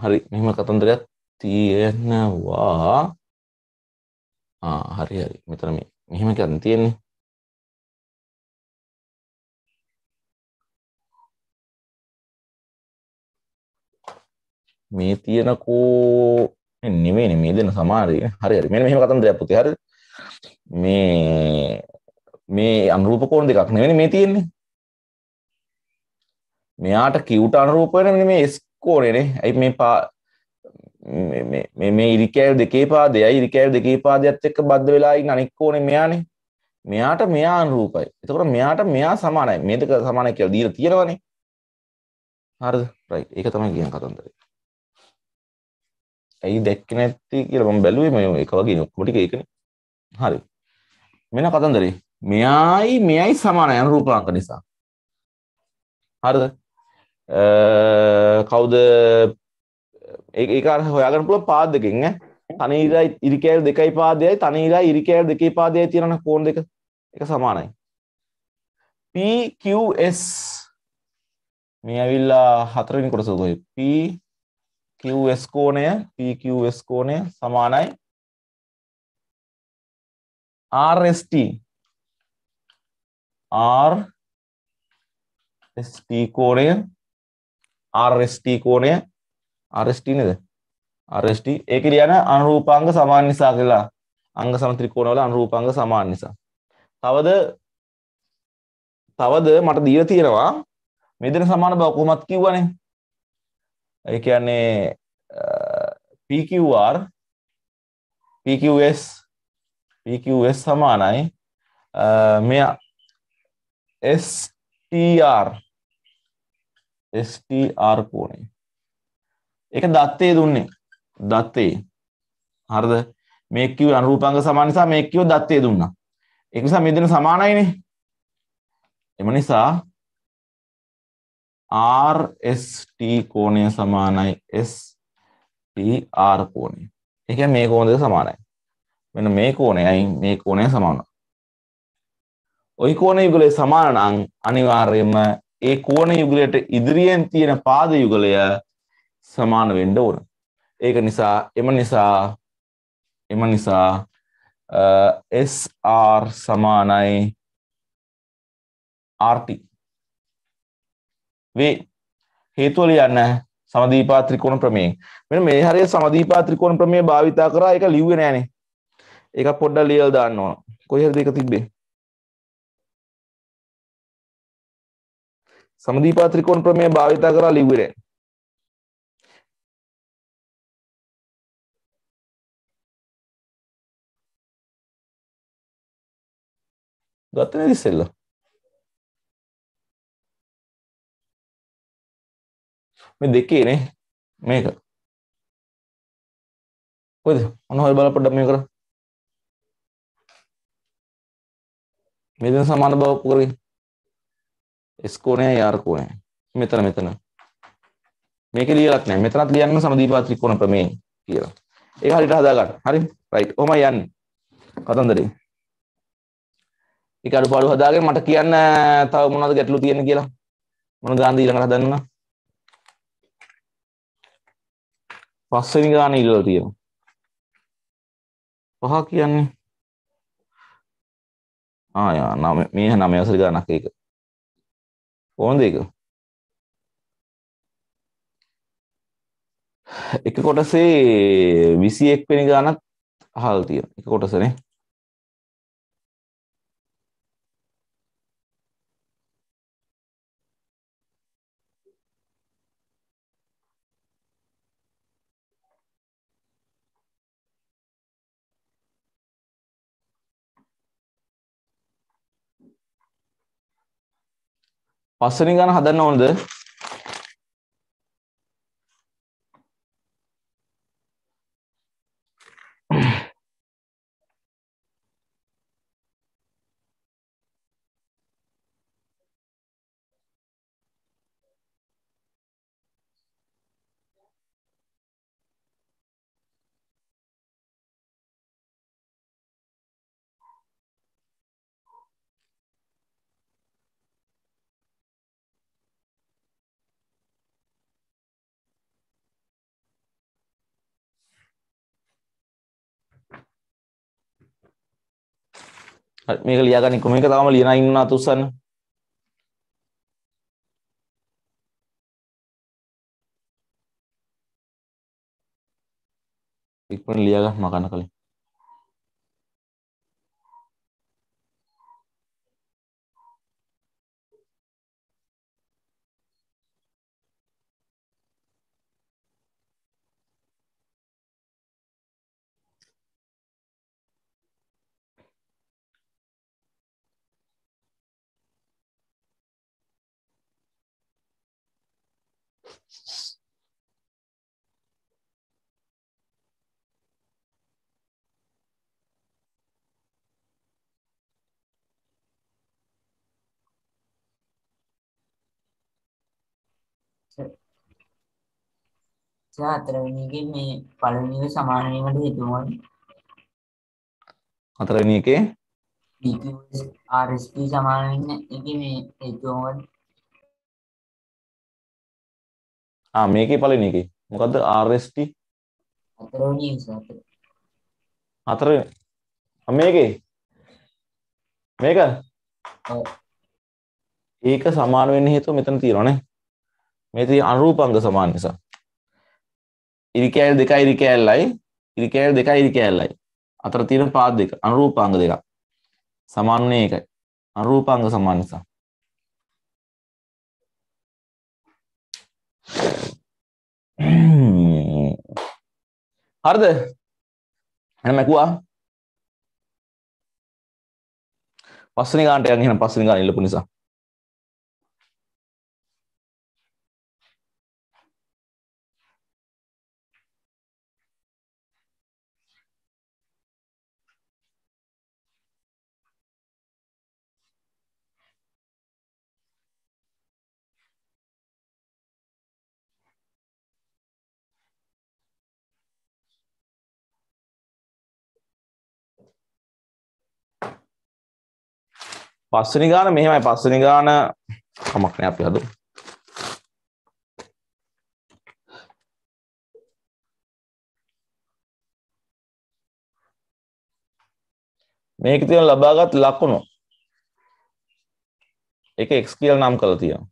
හරි මෙම කතන්දරයක් තියෙනවා හරි හරි මෙතර මේ මෙහෙම කරන්න තියෙන්නේ මේ තියෙනකෝ නෙමෙයි මේ දෙන සමාරය හරි හරි මෙන්න මෙහෙම කතන්දරයක් පුතේ හරි මේ මේ අනුරූප කෝණ දෙකක් නෙවෙයි මේ තියෙන්නේ මෙයාට කිව්ට අනුරූප වෙන මෙන්න මේ S ඕනනේ ඇයි මේ පා මේ ඉරිකෑල් දෙකේ පාදයයි ඉරිකෑල් දෙකේ පාදයක්ත් එක්ක බද්ධ වෙලායි අනික් ඕනේ මෙයානේ මෙයාට මෙයා අනුරූපයි එතකොට මෙයාට මෙයා සමානයි මේ දෙක සමානයි කියලා දීලා තියෙනවනේ හරිද රයිට් ඒක තමයි කියන කතන්දරේ ඇයි දැක්කේ නැති කියලා මම බැලුවේ මේ එක වගේ ඔක්කොම ටික ඒකනේ හරි මෙන්න කතන්දරේ මෙයායි මෙයයි සමානයි අනුරූපාංක නිසා හරිද කවුද ඒකාර හොයාගනපුල පාදකින් තනීර ඉරිකෑල් දෙකයි පාදයයි තනීරා ඉරිකෑල් දෙකේ පාදය තිරන කෝන් දෙක එක සමානයි PQS මේ ඇවිල්ලා හතරනි කොටස ගොයි PQS කෝණය PQS කෝණය සමානයි RST R ST කෝණය RST කෝණය RST නේද RST ඒක ලියන අනුරූපාංග සමාන නිසා කියලා අංග සම ත්‍රිකෝණවල අනුරූපාංග සමාන නිසා තවද තවද මට දීලා තියෙනවා මෙදෙන සමාන බව කොහොමද කිව්වනේ ඒ කියන්නේ PQR PQS PQS සමානයි මෙයා STR STR කෝණය. ඒක දත්තේ දුන්නේ. දත්තේ. හරිද? මේ කිව්ව අනුරූපාංග සමාන නිසා මේ කිව්ව දත්තේ දුන්නා. ඒක නිසා මේ දෙන සමානයිනේ. එම නිසා RST කෝණය සමානයි STR කෝණය. ඒ කියන්නේ මේ කෝණ දෙක සමානයි. මෙන්න මේ කෝණයයි මේ කෝණය සමානයි. ওই කෝණය ඒගොල්ලේ සමාන නම් අනිවාර්යයෙන්ම ඒ කෝණ යුගලයට ඉදිරියෙන් තියෙන පාද යුගලය සමාන වෙන්න ඕන. ඒක නිසා එම නිසා එම නිසා SR සමානයි RT වේ හේතුවල යන්න සමදීපා ත්‍රිකෝණ ප්‍රමේයෙන්. මෙන්න මේ හරිය සමදීපා ත්‍රිකෝණ ප්‍රමේය භාවිතා කරා ඒක ලිව්වේ නෑනේ. ඒක පොඩ්ඩක් ලියලා දාන්න ඕන. කොහේ හරිද ඒක තිබ්බේ? समदीपा त्रिकोण प्रमेय भाविता करा लिवरे मैं देखी ने मैं कर कोई दे अनुहार बाला पढ़ दम्य कर मेरे समान बाबू करें S කෝණයයි R කෝණයයි. මෙතන මෙතන. මේකේ ලියලක් නැහැ. මෙතනත් ලියන්න සමදීපා ත්‍රිකෝණ ප්‍රමේය කියලා. ඒක හරියට හදාගන්න. හරි? right. ඔහමයි යන්නේ. කතන්දරේ. ඒක අඩුපාඩු හදාගෙන මට කියන්න තව මොනවද ගැටලු තියෙන්නේ කියලා. මොන ගානද ඊළඟට හදන්න? පස්වෙනි ගාන ඊළඟට තියෙනවා. පහ කියන්නේ ආ යා නම මේ නම අවසර ගානක් ඒක. කොහොමද ඒක? එක කොටසේ 21 වෙනි ගානක් අහලා තියෙනවා. එක කොටසනේ. පස්සනින් ගන්න හදන්න ඕනද මේක ලියාගන්න කො මේක තාම ලියන ඉන්න අතුස්සන්න ඉක්මන ලියගන්න මකන්න කලින් අතරවෙනියගේ මේ පළවෙනිව සමානවීමට හේතුවන් අතරවෙනියකේ RSP සමානවෙන්න එක මේ හේතුවන් ආ මේකේ පළවෙනි එකේ මොකද්ද RST හතරවෙනි හතරවෙනි ආ මේකේ මේක ඒක සමාන වෙන්න හේතුව මෙතන තියෙනවා නේ මේ තියෙන අනුරූපාංග සමාන නිසා ඉරි කෑල් දෙකයි ඉරි කෑල්ලයි ඉරි කෑල් දෙකයි ඉරි කෑල්ලයි අතර තියෙන පාද දෙක අනුරූපාංග දෙකක් සමාන වුණේ ඒකයි අනුරූපාංග සමාන නිසා හරිද එන මැකුවා පස්සනි ගානට යන්න එහෙනම් පස්සනි ගාන ඉල්ලපු නිසා පස්සනි ගාන මෙහෙමයි පස්සනි ගාන කමක් නෑ අපි හදමු. මේක තියෙන ලබාගත් ලකුණු එක x කියලා නම් කරලා තියෙනවා.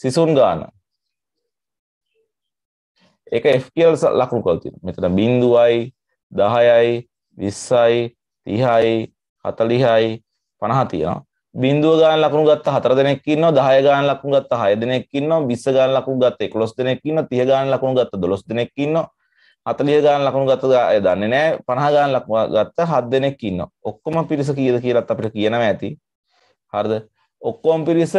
සිසුන් ගාන එක f කියලා ලකුණු කරලා තියෙනවා. මෙතන බිංදුවයි 10යි 20යි 30යි 40යි 50 තියෙනවා. බින්දුව ගාන ලකුණු ගත්ත 4 දෙනෙක් ඉන්නවා 10 ගාන ලකුණු ගත්ත 6 දෙනෙක් ඉන්නවා 20 ගාන ලකුණු ගත්ත 11 දෙනෙක් ඉන්නවා 30 ගාන ලකුණු ගත්ත 12 දෙනෙක් ඉන්නවා 40 ගාන ලකුණු ගත්ත අය දන්නේ නැහැ 50 ගාන ලකුණු ගත්ත 7 දෙනෙක් ඉන්නවා. ඔක්කොම පිරිස කීයද කියලාත් අපිට කියනවා ඇති. හරිද? ඔක්කොම පිරිස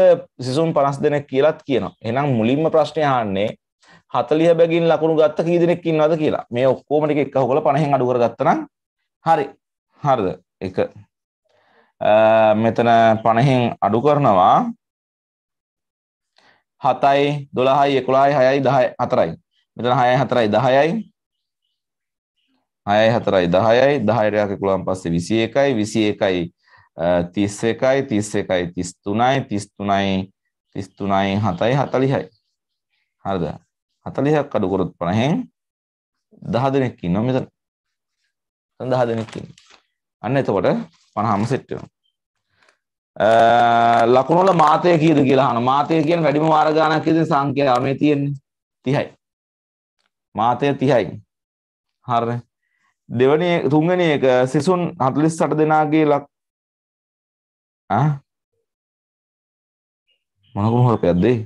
සිසුන් 50 දෙනෙක් කියලාත් කියනවා. එහෙනම් මුලින්ම ප්‍රශ්නේ අහන්නේ 40 බැගින් ලකුණු ගත්ත කී දෙනෙක් ඉන්නවද කියලා. මේ ඔක්කොම ටික එකහොකල 50න් අඩු කරගත්තා නම් හරි. හරිද? එක මෙතන පණහෙන් අඩු කරනවා හතයි දොළහයි එකුළහයි හයයි දහයි හතරයි මෙතන හයයි හතරයි දහයයි හයයි හතරයි දහයයි දහයටයක් එකුළන් පස්සේ විසි එකයි විසි එකයි තිස් එකයි තිස් එකයි තිස්තුනයි තිස්තුනයි තිස්තුනයි හතයි හතලිහයි හරිද හතලිහක් අඩුකොරොත් පණහෙන් දහ දෙනෙක් ඉන්නවා මෙතන දහ දෙනෙක් ඉන්න අන්න එතකොට පණහම සෙට්ටනවා ලකුණොල මාතය කීද කියලාහන මාතය කියන වැඩිම වාරගානක් ඉතින් සංඛ්‍යාව මේ තියෙන්නේ 30යි. මාතය 30යි. හරිනේ. දෙවැනි තුන්වෙනි එක සිසුන් 48 දෙනාගේ ලක් ආ මොන කොහොම හොරපයක්ද ඒ?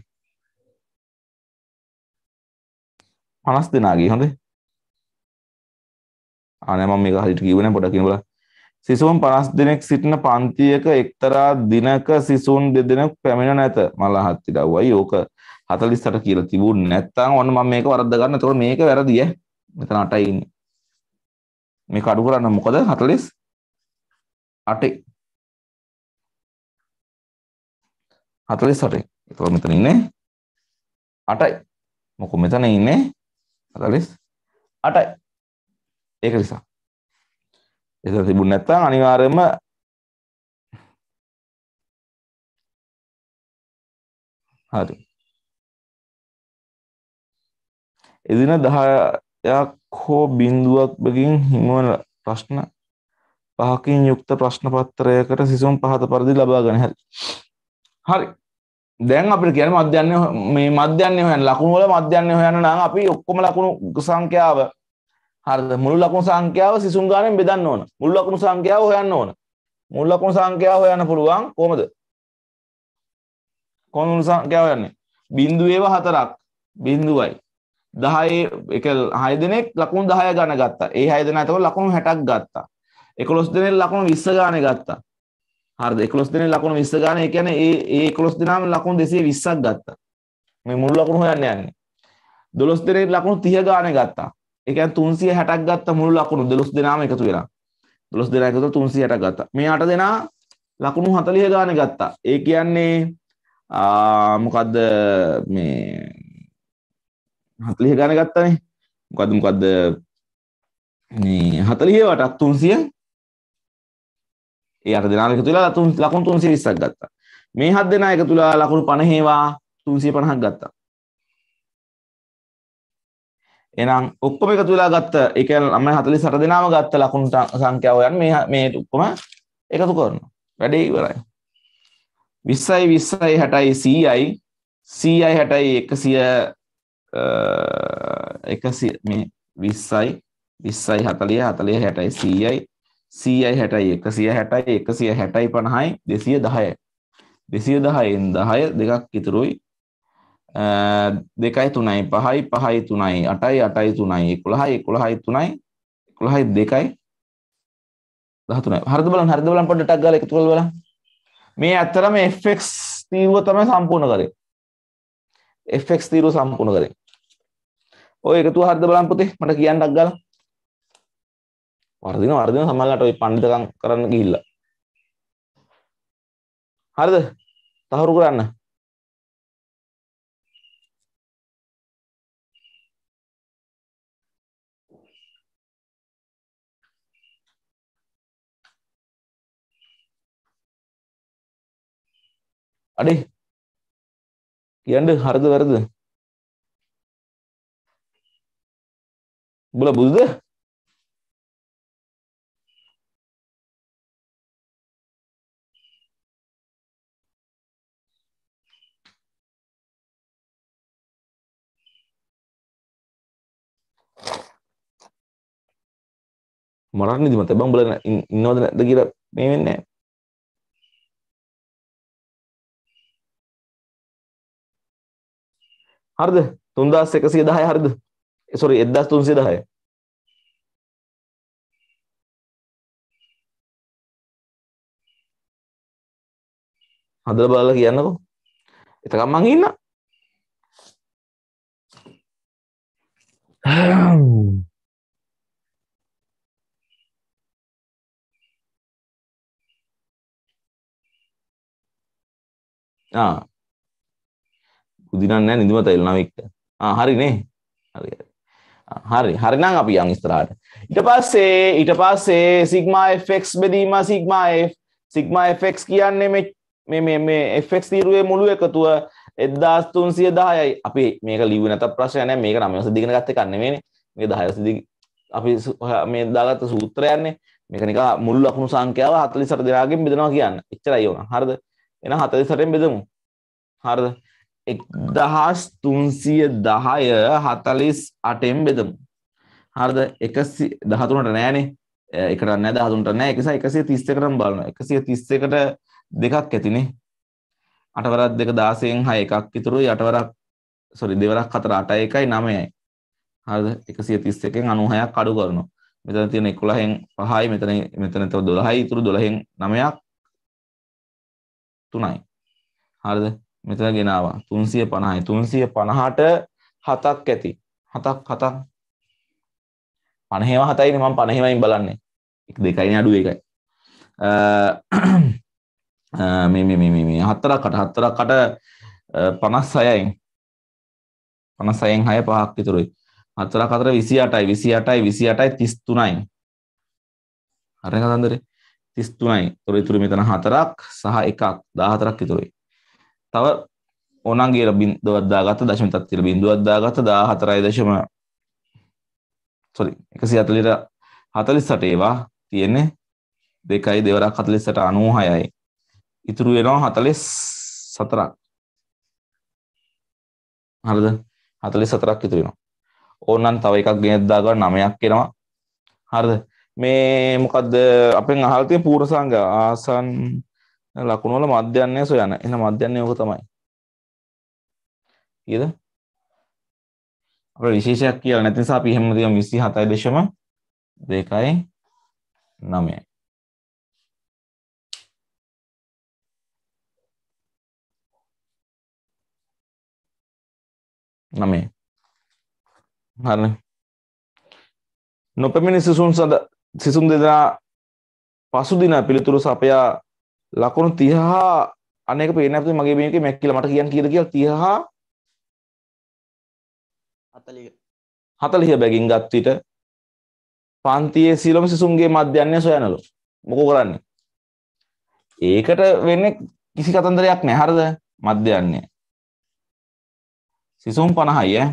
50 දෙනාගේ හොඳේ. ආ නෑ මම මේක හරියට කිව්වේ නෑ පොඩ්ඩක් කියන්න බලන්න. සිසුන් පනස් දෙනෙක් සිටින පන්තියක එක්තරා දිනක සිසුන් දෙදෙනෙක් පැමිණ නැත මල්ලහත් ඉඩව්වයි ඕක හතලිස්සට කියලා තිබුණ නැත්තම් ඔන්න මම මේක වරද්ද ගන්න. එතකොට මේක වැරදි ඈ. මෙතන 8යි ඉන්නේ. මේක අඩු කරන්න මොකද 48 48. එතකොට මෙතන ඉන්නේ 8යි. මොකද මෙතන ඉන්නේ 48යි. ඒක නිසා එතන තිබුණ නැත්නම් අනිවාර්යයෙන්ම හරි එදින 10ක් හෝ බිඳුවක් බකින් හිමවන ප්‍රශ්න පහකින් යුක්ත ප්‍රශ්න පත්‍රයකට සිසුන් පහත පරිදි ලබා ගන්න හැකි. හරි. දැන් අපිට කියන්නේ මධ්‍යන්නේ මේ මධ්‍යන්නේ හොයන ලකුණු වල මධ්‍යන්නේ හොයන්න නම් අපි ඔක්කොම ලකුණු සංඛ්‍යාව හරිද මුළු ලකුණු සංඛ්‍යාව සිසුන් ගානෙන් බෙදන්න ඕන මුළු ලකුණු සංඛ්‍යාව හොයන්න ඕන මුළු ලකුණු සංඛ්‍යාව හොයන්න පුළුවන් කොහමද කොහොමද මුළු සංඛ්‍යාව හොයන්නේ බිඳුවේව හතරක් බිඳුවයි 10 එක 6 දෙනෙක් ලකුණු 10 ගණන් ගත්තා. ඒ 6 දෙනා එතකොට ලකුණු 60ක් ගත්තා. 11 දෙනෙක් ලකුණු 20 ගානේ ගත්තා. හරිද? 11 දෙනෙක් ලකුණු 20 ගානේ. ඒ කියන්නේ ඒ ඒ 11 දෙනාම ලකුණු 220ක් ගත්තා. මේ මුළු ලකුණු හොයන්න යන්නේ. 12 දෙනෙක් ලකුණු 30 ගානේ ගත්තා. ඒ කියන්නේ 360ක් ගත්ත මුළු ලකුණු 12 දෙනාම එකතු වෙලා 12 දෙනා එකතු 360ක් ගත්තා. මේ 8 දෙනා ලකුණු 40 ගානේ ගත්තා. ඒ කියන්නේ මොකද්ද මේ 40 ගානේ ගත්තානේ. මොකද්ද මොකද්ද මේ 40 වටක් 300 ඒ 8 දෙනා එකතු වෙලා ලකුණු 320ක් ගත්තා. මේ 7 දෙනා එකතු වෙලා ලකුණු 50 වා 350ක් ගත්තා. එහෙනම් ඔක්කොම එකතු වෙලා ගත්ත ඒ කියන්නේ අපි 48 දෙනාම ගත්ත ලකුණු සංඛ්‍යාව යන මේ මේ ඔක්කොම එකතු කරනවා. වැඩේ ඉවරයි. 20යි 20යි 60යි 100යි 100යි 100යි 100 මේ 20යි 20යි 40 40 60යි 100යි 100යි 160යි 160යි 150යි 210යි 210න් 10 දෙකක් ඉතුරුයි දෙකයි තුනයි පහයි පහයි තුනයි අටයි අටයි තුනයි එකුළහයි එකුළහයි තුනයි එකුළහයි දෙකයි දහතුනයි හරිද බලන්න හරිද බලන්න පොඩ්ඩක් ගාලා එකතු කරලා බලන්න මේ ඇත්තටම fx තීරුව තමයි සම්පූර්ණ කරේ fx තීරුව සම්පූර්ණ කරේ ඔය එකතුව හරිද බලන්න පුතේ මට කියන්නක් ගාලා වර්ධින වර්ධින සමහරකට ওই පඬිතකම් කරන්න ගිහිල්ලා හරිද තහවුරු කරන්න අඩේ කියන්න හරිද වැරද උඹලා බුදුද මරන්න නිදිමත බං උඹලා ඉන්නවද නැද්ද කියලා මේ වෙන්නේ නැහැ හරිද 3110 හරිද eh, sorry 1310 හදලා බලලා කියන්නකෝ එතකම් මං ඉන්න ආ උදිනන්න නිදිමත එල්නවෙක්ට හරිනේ හරි හරි හරිනම් අපි යං ස්තරාට ඉට පස්සේ ඊට පස්සේ සිග්මාෆෙක්ස් බෙදීම සිග්මාF සිග්මාෆෙක් කියන්නේ මේ එෆෙක් තීරුවේ මුළු එකතුව එද්දාස් තුන්සිය දායයි අපි මේක ලිව නත ප්‍රශ්යන මේක නමස දිගන ගත්ත කන්නේන මේ දහයසදි අපි මේ දාගත්ත සූත්‍රයන්නේ මේකනික මුල් ලකුණු සංඛ්‍යාව හතලි සට දෙනාගෙන් බෙදෙනවා කියන්න එච්චරයි ඕන හරිද එන හතලි සටෙන් බෙදමු හරිද එක්දහස් තුන්සිය දහය හතලිස් අටෙම් බෙදමු. හරද එකසි දහතුනට නෑනේ එකට නෑ දහතුන්ට නෑ එකස එකසිය තිස්සකටම බලන එකසිය තිස්සකට දෙකක් ඇතිනේ අටවරත් දෙක දාසයෙන් හය එකක් ඉතුරුයි අටවරක් සොරි දෙවරක් හතර අට එකයි නමයයි හරද එකසිය තිස්ස එකෙන් අනුහයක් අඩු කරනවා මෙතන තියෙන එකුලහෙන් පහයි මෙතන මෙතන තව දොළහයි ඉතුරු දොළහෙන් නමයක් තුනයි හරිද මෙතන ගෙනවා 350යි 350ට හතක් ඇති හතක් හතක් 50ව හතයිනේ මම 50වයින් බලන්නේ 1 2යිනේ අඩුව එකයි මේ මේ මේ මේ හතරකට හතරකට 56යින් 56න් 6 පහක් විතරයි හතරක් අතර 28යි 28යි 28යි 33යි හරි නේද අන්දරේ 33යි. ඒතර ඉතුරු මෙතන 4ක් සහ 1ක් 14ක් ඉතුරුයි. තව ඕනන්ගේ ලබින් දවද්දාගත දශම තත්තිර බින්දුවද්දාගත දා හතරයි දශම සොරි එකසි අතලිට හතලිස් සටේවා තියෙන්නේ දෙකයි දෙවරක් හතලිස්සට අනූ හයයි ඉතුරු වෙනවා හතලිස් සතරක් හරද හතලිස් සතරක් ඉතුරු වෙනවා ඕනන් තව එකක් ගෙනද්දාගන්න නමයක් එනවා හරද මේ මොකක්ද අපෙන් අහල්තිය පූර්සංග ආසන් ලකුණු වල මධ්‍යන්නේ සොයන. එහෙනම් මධ්‍යන්නේ ඕක තමයි. ඊද? අපේ විශේෂයක් කියලා නැති නිසා අපි එහෙම තියමු 27.2.9. නමේ හරි නොපැමිණි සිසුන් සඳ සිසුන් දෙදා පසුදින පිළිතුරු සපයා ලකුණු 30 අනේක පේන්නේ නැතුව මගේ මේකේ මැක් කියලා මට කියන්න කීයද කියලා 30 40 40 බැගින් ගත් විට පන්තියේ සියලුම සිසුන්ගේ මධ්‍යන්නේ සොයනලු මොකෝ කරන්නේ ඒකට වෙන්නේ කිසි කතන්දරයක් නැහැ හරිද මධ්‍යන්නේ සිසුන් 50යි ඈ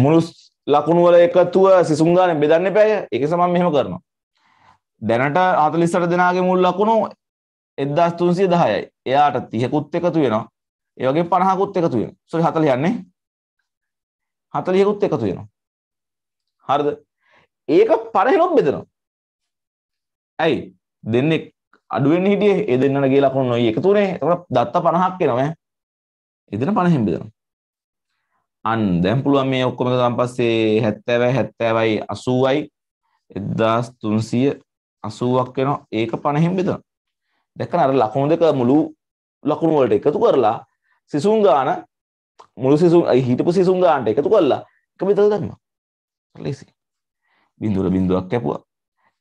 මුළු ලකුණු වල එකතුව සිසුන් ගානේ බෙදන්න එපාය ඒක සමන් මෙහෙම කරනවා දැනට ආතලිස්සට දෙනාගේ මුල් ලකුණු එදදාස් තුන්සිය දහයයි එයාට තියකුත් එකතු වෙනවා ඒවගේ පණහකුත් එකතු වෙන සොරි හතල යන්නේ හතලියකුත් එකතු වෙනවා හරිද ඒක පරහෙනොත් බෙදෙනවා ඇයි දෙන්නේ අඩුවෙන් හිටිය ඒ දෙන්නට ගේ ලකුණු නොයි එකතුනේ එතකොට දත්ත පණහක් එනවා එදෙන පණහෙන් බෙදෙනවා අන් දැන් පුළුවන් මේ ඔක්කොම එකතු පස්සේ 70යි 70යි 80යි 1300 80ක් වෙනවා ඒක 50න් බෙදනවා දැක්කන අර ලකුණු දෙක මුළු ලකුණු වලට එකතු කරලා සිසුන් ගාන මුළු සිසුන් හිටපු සිසුන් ගානට එකතු කරලා එක බෙදලා ගන්නවා ලේසි බිඳුර බිඳුවක් කැපුවා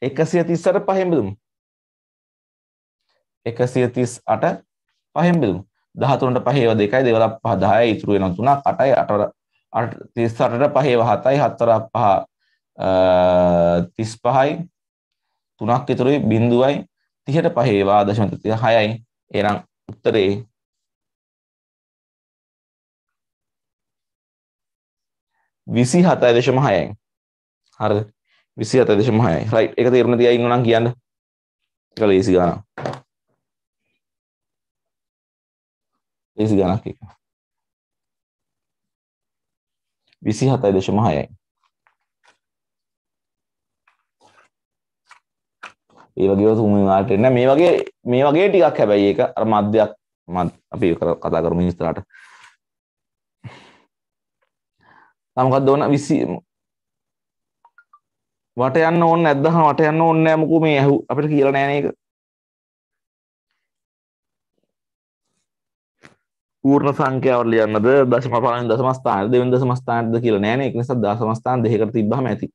138 පහෙන් බෙදමු 138 පහෙන් බෙදමු 13ට පහේ ඒවා දෙකයි දෙවල පහ 10යි ඉතුරු වෙනවා තුනක් 8යි 8 38ට පහේ 7යි 7 5 35යි 3ක් විතරයි 0.35 0.36යි. එහෙනම් උත්තරේ විසි හතයි දශම හයයි හරි විසි හත දශම හයයි රයි් එක තේරුණ තිය ඉන්නනම් කියන්න එක ලේසි ගාන ලේසි ගානක් එක විසි හතයි දශම හයයි ඒ වගේ තුමි වාට එන්න මේ වගේ මේ වගේ ටිකක් හැබැයි ඒක අර මධ්‍යයක් අපි කතා කරමු ඉස්තරට තමකත් දෝන විසි වට යන්න ඕන්න ඇදහ වට යන්න ඕන්න ඇමකු මේ ඇහු අපට කියල නෑන එක පූර්ණ සංකයවර ලියන්නද දශම පාන දසමස්ථාන දෙවන් දසමස්ථානද කියල නෑන එක නිසා දසමස්ථාන් දෙකට තිබ්බම ඇති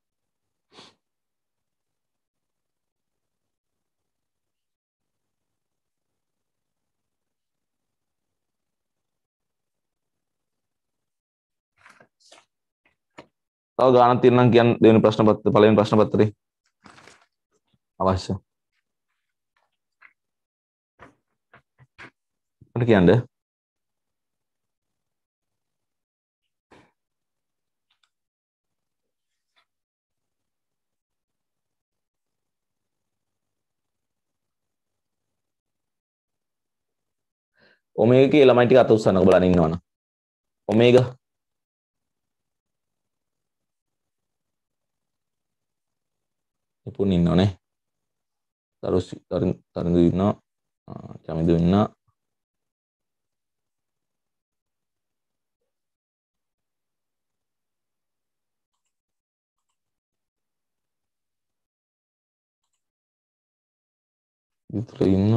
තව ගානක් තියෙනවා කියන්න දෙවෙනි ප්‍රශ්න පත්‍ර පළවෙනි ප්‍රශ්න පත්‍රේ අවශ්‍ය මට කියන්න ඔමේග ළමයිටික අත උස්සන්නක බලන්න ඉන්නවන ඔමේගා නිපුන් ඉන්නනේ තරු තරිඳු ඉන්නවා චමිදු ඉන්නා විතුර ඉන්න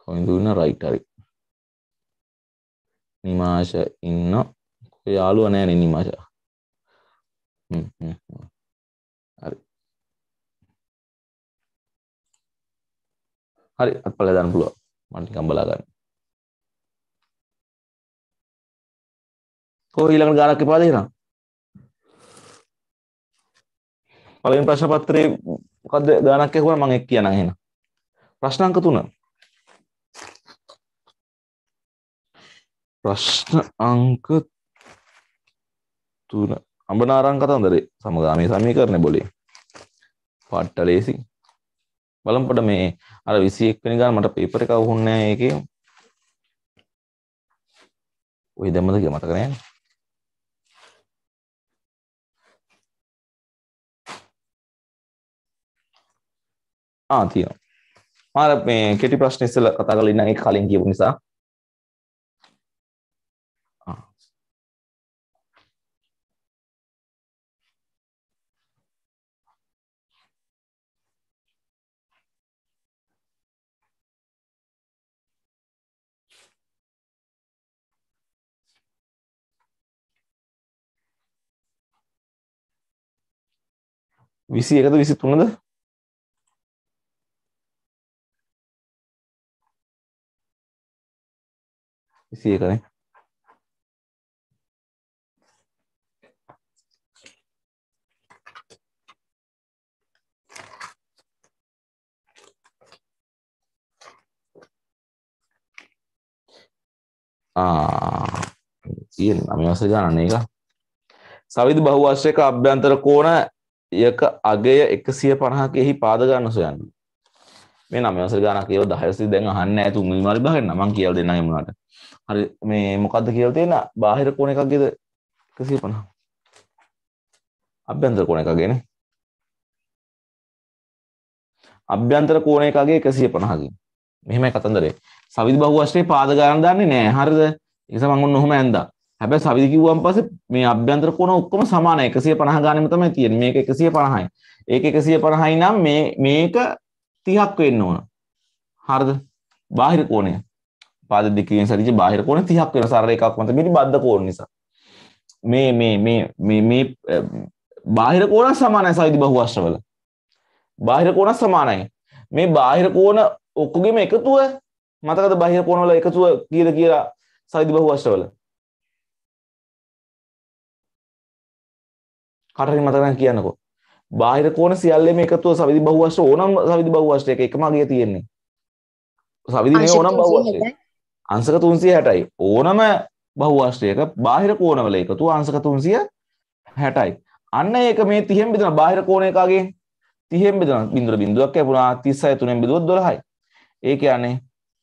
කොයිඳු ඉන්න රයිටරි නිමාශ ඉන්න යාළුව නෑනේ නිමාශ හ්ම් හ්ම් හ්ම් හරි අත්පල දාන්න පුළුවන් මම නිකන් බලා ගන්න කොහොම ඊළඟ ගානක් එපාද එහෙනම් පළවෙනි ප්‍රශ්න පත්‍රේ මොකද්ද ගානක් ඇහුවා මම එක් කියනවා එහෙනම් ප්‍රශ්න අංක 3 ප්‍රශ්න අංක 3 අඹනාරං කතන්දරේ සමගාමී සමීකරණය બોලේ පාට්ටලේසි බලම්පොට මේ අර විසියෙක් වෙනි ගාන මට පේපර් එක වුන්නේ නැහැ ඒකේ. ওই දෙමද කිය මතක නැහැ. ආ තියෙනවා. මාර මේ කෙටි ප්‍රශ්න ඉස්සෙල්ලා කතා කරලා ඉන්න එක කලින් කියපු නිසා විසි එකද විසි තුනද විසි එකනේ තියෙන අමවස ගණන එක සවිධ බහුවශ්‍යක අභ්‍යන්තර කෝණ යක අගය එකසිය පණහකෙහි පාදගන්න සොයන්න මේ නමවස ගන කියව දහයසි දැන් හන්න ඇතු මරි බහන්න මං කියල් දෙන්න මුණට හරි මේ මොකක්ද කියල් තියෙන බාහිර කෝන එකක්ගෙද එකසිය පණහ අභ්‍යන්තර කෝන එකගෙන අභ්‍යන්තර කෝන එකගේ එකසිය පණහකින් මෙහෙමයි කතන්දරේ සවිදි බහුවශ්‍රේ පාදගාන දන්නේ නෑ හරිද එකස මංගුන් නොහොම ඇන්දා හැබැයි සවිදි කිව්වන් පස්සේ මේ අභ්‍යන්තර කෝණ ඔක්කොම සමාන 150 ගානෙම තමයි තියෙන්නේ. මේක 150යි. ඒක 150යි නම් මේ මේක 30ක් වෙන්න ඕන. හරිද? බාහිර කෝණය. පාද දෙකකින් සැරිච්ච බාහිර කෝණය 30ක් වෙන සරල එකක් මත මේ බද්ධ කෝණ නිසා. මේ මේ මේ මේ මේ බාහිර කෝණ සමානයි සවිදි බහුවර්ෂවල. බාහිර කෝණ සමානයි. මේ බාහිර කෝණ ඔක්කොගෙම එකතුව මතකද බාහිර කෝණ වල එකතුව කීයද කියලා සවිදි බහුවර්ෂවල? කාටරි මතක කියන්නකෝ බාහිර කෝණ සියල්ලේම එකතුව සවිදි බහුවස්ත්‍ර ඕනම් සවිදි බහුවස්ත්‍ර එක එකම අගය තියෙන්නේ සවිදි මේ ඕනම් බහුවස්ත්‍රය අංශක 360යි ඕනම බහුවස්ත්‍රයක බාහිර කෝණවල එකතුව අංශක 360යි අන්න ඒක මේ 30න් බෙදෙනවා බාහිර කෝණයකගේ 30න් බෙදෙනවා බිඳුර බිඳුවක් කැපුණා 36 3න් බෙදුවොත් 12යි ඒ කියන්නේ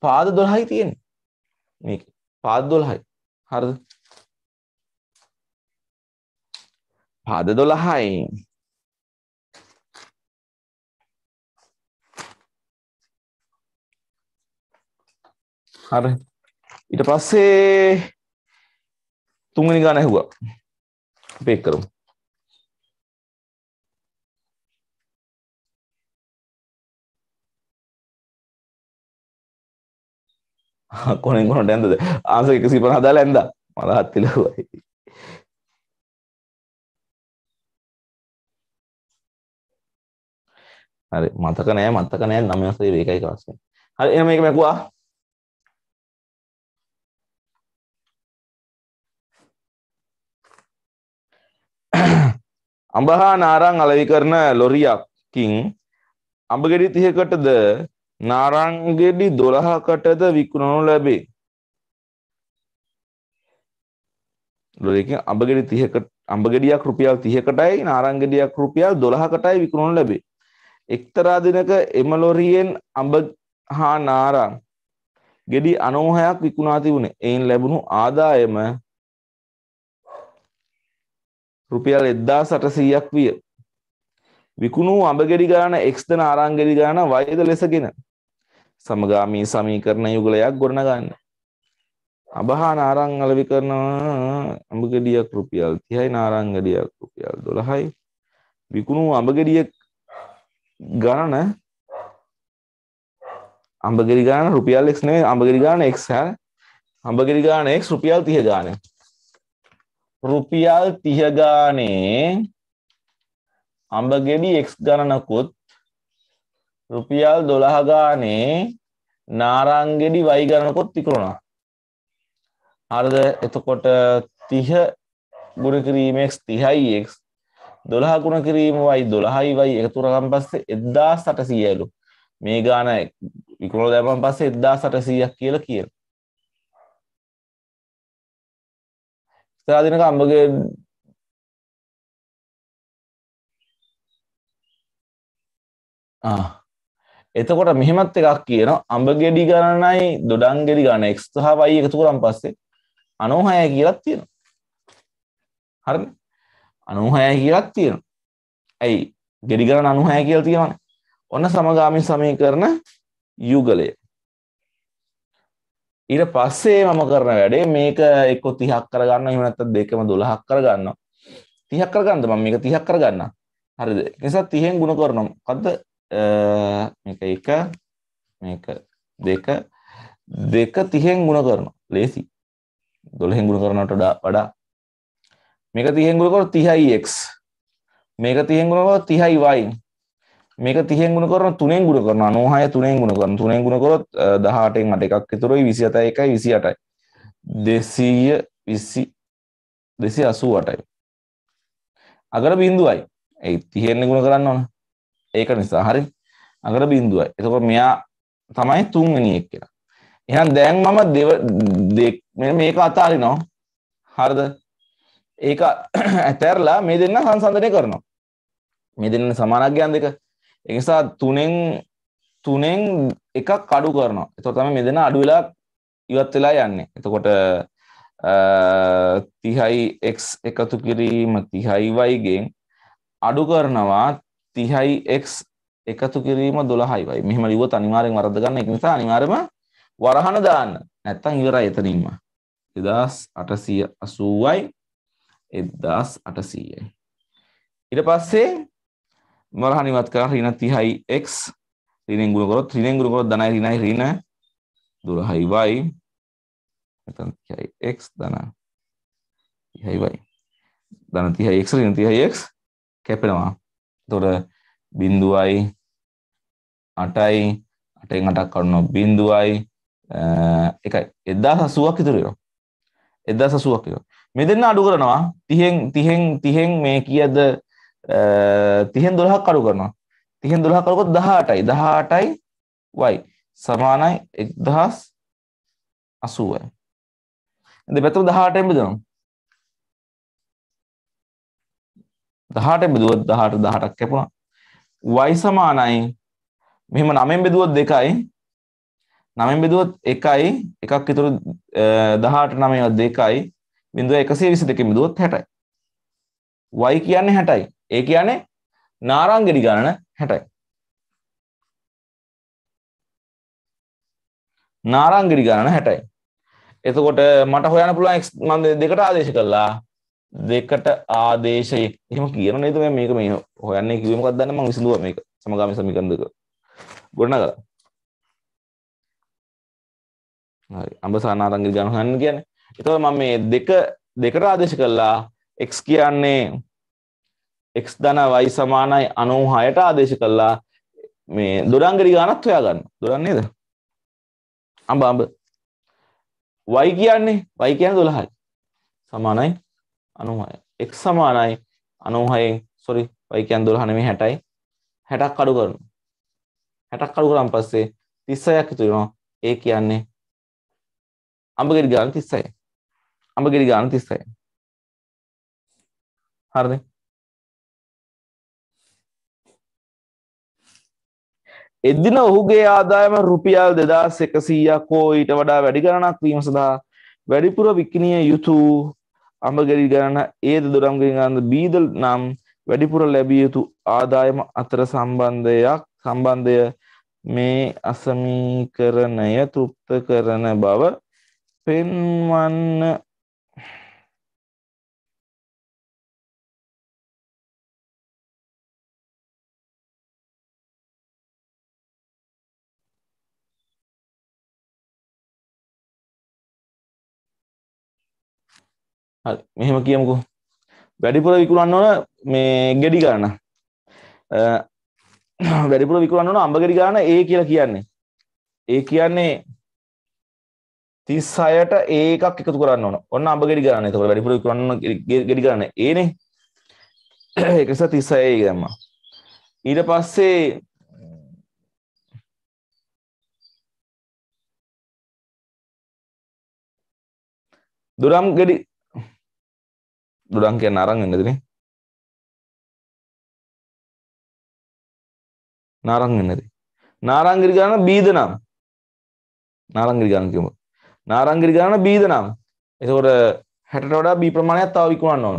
පාද 12යි තියෙන්නේ මේක පාද 12යි හරිද පාද දොළහයි හරි ඊට පස්සේ තුන්වෙනි ගාන ඇහුවා අපි එක් කරමු කොනෙන් කොනට ඇන්දද ආස එකසි පන හදාලා ඇන්දා මලහත් තිලවයි හරි මතක නෑ මතක නෑ නමසේ වේකයි කාසය හරි එන මේක මැකවා අඹහා නාරං අලවි කරන ලොරියක්කින් අඹගෙඩි තිහකටද නාරංගෙඩි දොළහකටද විකුණනු ලැබේ ලොරකින් අඹගෙඩි තිහකට අඹගෙඩියක් රුපියල් තිහකටයි නාරංගෙඩියක් රුපියල් දොළහකටයි විකුණනු ලැබේ එක්තරා දිනක එම ලොරියෙන් අඹ හා නාරං ගෙඩි 90ක් විකුණා තිබුණේ. එයින් ලැබුණු ආදායම රුපියල් 1800ක් විය. විකුණූ අඹගෙඩි ගාන x දන ආරංගෙඩි ගාන වයද ලෙසගෙන සමගාමී සමීකරණ යුගලයක් ගොඩනගන්න. අබහා නාරං අලවි කරනවා අඹගෙඩියක් රුපියල් 30යි නාරංගෙඩියක් රුපියල් 12යි. විකුණූ අඹගෙඩියක් ගණන අඹගිරි ගාන රුපියල් එක් නේ අඹගිරි ගාන එක් හැ අඹගිරි ගාන එක් රුපියල් තිය ගාන රුපියල් තිය ගානේ අඹගෙඩි එක් ගණනකුත් රුපියල් දොළහ ගානේ නාරංගෙඩි වයි ගණනකුත් තිකරුණා හරද එතකොට තිහ ගුණ කිරීමක් තිහයි එක් දොළහ ගුණ කිරීම වයි දොළහයි වයි එකතුරගම් පස්සේ එද්දා සටසීයලු මේ ගාන විකුණල දැමන් පස්සේ එද්දා සටසීයක් කියල කියන ස්ථාධනක අම්බගේ එතකොට මෙහෙමත් එකක් කියන අඹ ගෙඩි ගණනයි දොඩන් ගෙඩි ගණන x සහ y එකතු කරන් පස්සේ 96 කියලා තියෙනවා. හරිනේ? අනුහෑ කියලත් තියෙන ඇයි ගෙඩි කරන අනුහෑ කියල තියෙනන ඔන්න සමගාමින් සමය කරන යුගලය ඊට පස්සේ මම කරන වැඩේ මේක එක්ක තිහක් කරගන්න එහමනත්ත දෙකම දුළහක් කරගන්න තිහක් කරගන්න මම මේක තිහක් කරගන්න හරිද නිසා තියෙන් ගුණ කරනම් කද එක එක දෙක දෙක තිහෙන් ගුණ කරන ලේසි දොළහෙන් ගුණ කරනට වඩා මේක තියෙන් ගුණ කරොත් 30x මේක තියෙන් ගුණ කරොත් 30y මේක 30 ගුණ කරන 3ෙන් ගුණ කරනවා 96 3ෙන් ගුණ කරන 3ෙන් ගුණ කරොත් 18ෙන් 8 එකක් විතරයි 27යි 1යි 28යි 220 288යි අගර බිඳුවයි ඒ 30ෙන් ගුණ කරන්න ඕන ඒක නිසා හරි අගර බිඳුවයි එතකොට මෙයා තමයි තුන්වෙනි එක කියලා එහෙනම් දැන් මම දෙව මේක අතාරිනවා හරිද ඒක ඇතැරලා මේ දෙන්න සංසන්ධනය කරනවා. මේ දෙන්න සමානක්්‍යයන් දෙක එකසා තුනෙන් තුනෙන් එකක් කඩු කරනවා එතො තම මේ දෙෙන අඩුවෙලා ඉවත් වෙලා යන්නේ එතකොට තිහයි එක් එකතු කිරීම තිහයි වයිගෙන් අඩු කරනවා තිහයි එක් එකතු කිරීම දොළහයි වයි මෙහම ලිව අනිවාරෙන් වරද ගන්න එක නිසා අනිවාරම වරහන දාන්න නැත්තං ඉවරයි එතනින්ම එදස් අටසිය අසූුවයි එදදාස් අටසීයයි. ඉට පස්සේ මොරහනිවත් කර රින තිහයි එක් රිනෙගුරු කොත් රිනෙගුරු කොත් දනයි රිනයි රින දුරහයිවයි එතයි එක් දන තිහයිවයි දන තිහයි එක් රින තිහයි එක් කැපෙනවා තොට බින්දුවයි අටයි අටෙන් අටක් කරුණු බින්දුවයි එකයි එදදා සසුවක් ඉතුරයෝ එදදා සසුවක් යෝ මෙදන්න අඩු කරනවා තිහෙන් තිහෙන් තිහෙන් මේ කියද තිහෙන් දොළහක් අඩු කරනවා තිහෙන් දොළහකරකොත් දහටයි දහටයි වයි සමානයි එක්දහස් අසුවයි ඇද පැතුම් දහටෙන් බිදනම් දහට බිදුවත් දහට දහටක් කැපුණා වයි සමානයි මෙහෙම නමෙන් බෙදුවොත් දෙකයි නමෙන් බෙදුවොත් එකයි එකක් ඉතුරු දහට නමයවත් දෙකයි බිඳුව එකසේ විසි දෙක මිදුවොත් හැටයි. වයි කියන්නේ හැටයි ඒ කියන්නේ නාරංගෙඩි ගණන හැටයි. නාරංගෙඩි ගණන හැටයි. එතකොට මට හොයන්න පුළුවන් x මම දෙකට ආදේශ කළා. දෙකට ආදේශය. එහෙම කියන නේද මම මේක මේ හොයන්නේ කිව්වේ මොකක්ද දන්නේ මම විසඳුවා මේක. සමගාමී සමීකරණ දෙක. ගොඩනගලා. හරි. අඹ සානාරංගෙඩි ගණන හොයන්න කියන්නේ. එතකොට මම මේ දෙක දෙකට ආදේශ කළා x කියන්නේ x ධන y සමානයි 96ට ආදේශ කළා මේ දොඩංගරි ගානත් හොයාගන්න. දොඩන් නේද? අඹ අඹ. y කියන්නේ y කියන්නේ 12යි. සමානයි 96. x සමානයි 96න් sorry y කියන්නේ 12 නෙමෙයි 60යි. 60ක් අඩු කරනවා. 60ක් අඩු කරාන් පස්සේ 36ක් ඉතුරු වෙනවා. ඒ කියන්නේ අඹගිරි ගාන 36යි. අඹගෙඩි ගාන 36යි. හරිද? එදින ඔහුගේ ආදායම රුපියල් 2100ක් හෝ ඊට වඩා වැඩි ගණනක් වීම සඳහා වැඩිපුර විකිණිය යුතු අඹගෙඩි ගණන A දොරම්ගෙඩි ගණන B ද නම් වැඩිපුර ලැබිය යුතු ආදායම අතර සම්බන්ධයක් සම්බන්ධය මේ අසමීකරණය තෘප්ත කරන බව පෙන්වන්න හරි මෙහෙම කියමුකු වැඩිපුර විකුණන්න ඕන මේ ගෙඩි ගාන වැඩිපුර විකුණන්න ඕන අඹගෙඩි ගාන ඒ කියලා කියන්නේ ඒ කියන්නේ තිස් අයට ඒකක් එකතු කරන්න ඕන ඔන්න අඹගෙඩි ගාන එතකොට වැඩිපුර විකුණන්න ගෙඩි ගාන ඒනේ ඒක නිසා තිස් අය ඒක දැම්මා ඊට පස්සේ දුරම් ගෙඩි දොඩන් කියන්න අරන් එන්නදනේ නාරං එන්නද නාරංගිරි ගාන බීද නම් නාරංගිරි ගාන කියමු නාරංගිරි ගාන බීද නම් එතකොට 60ට වඩා බී ප්‍රමාණයක් තව විකුණන්න ඕන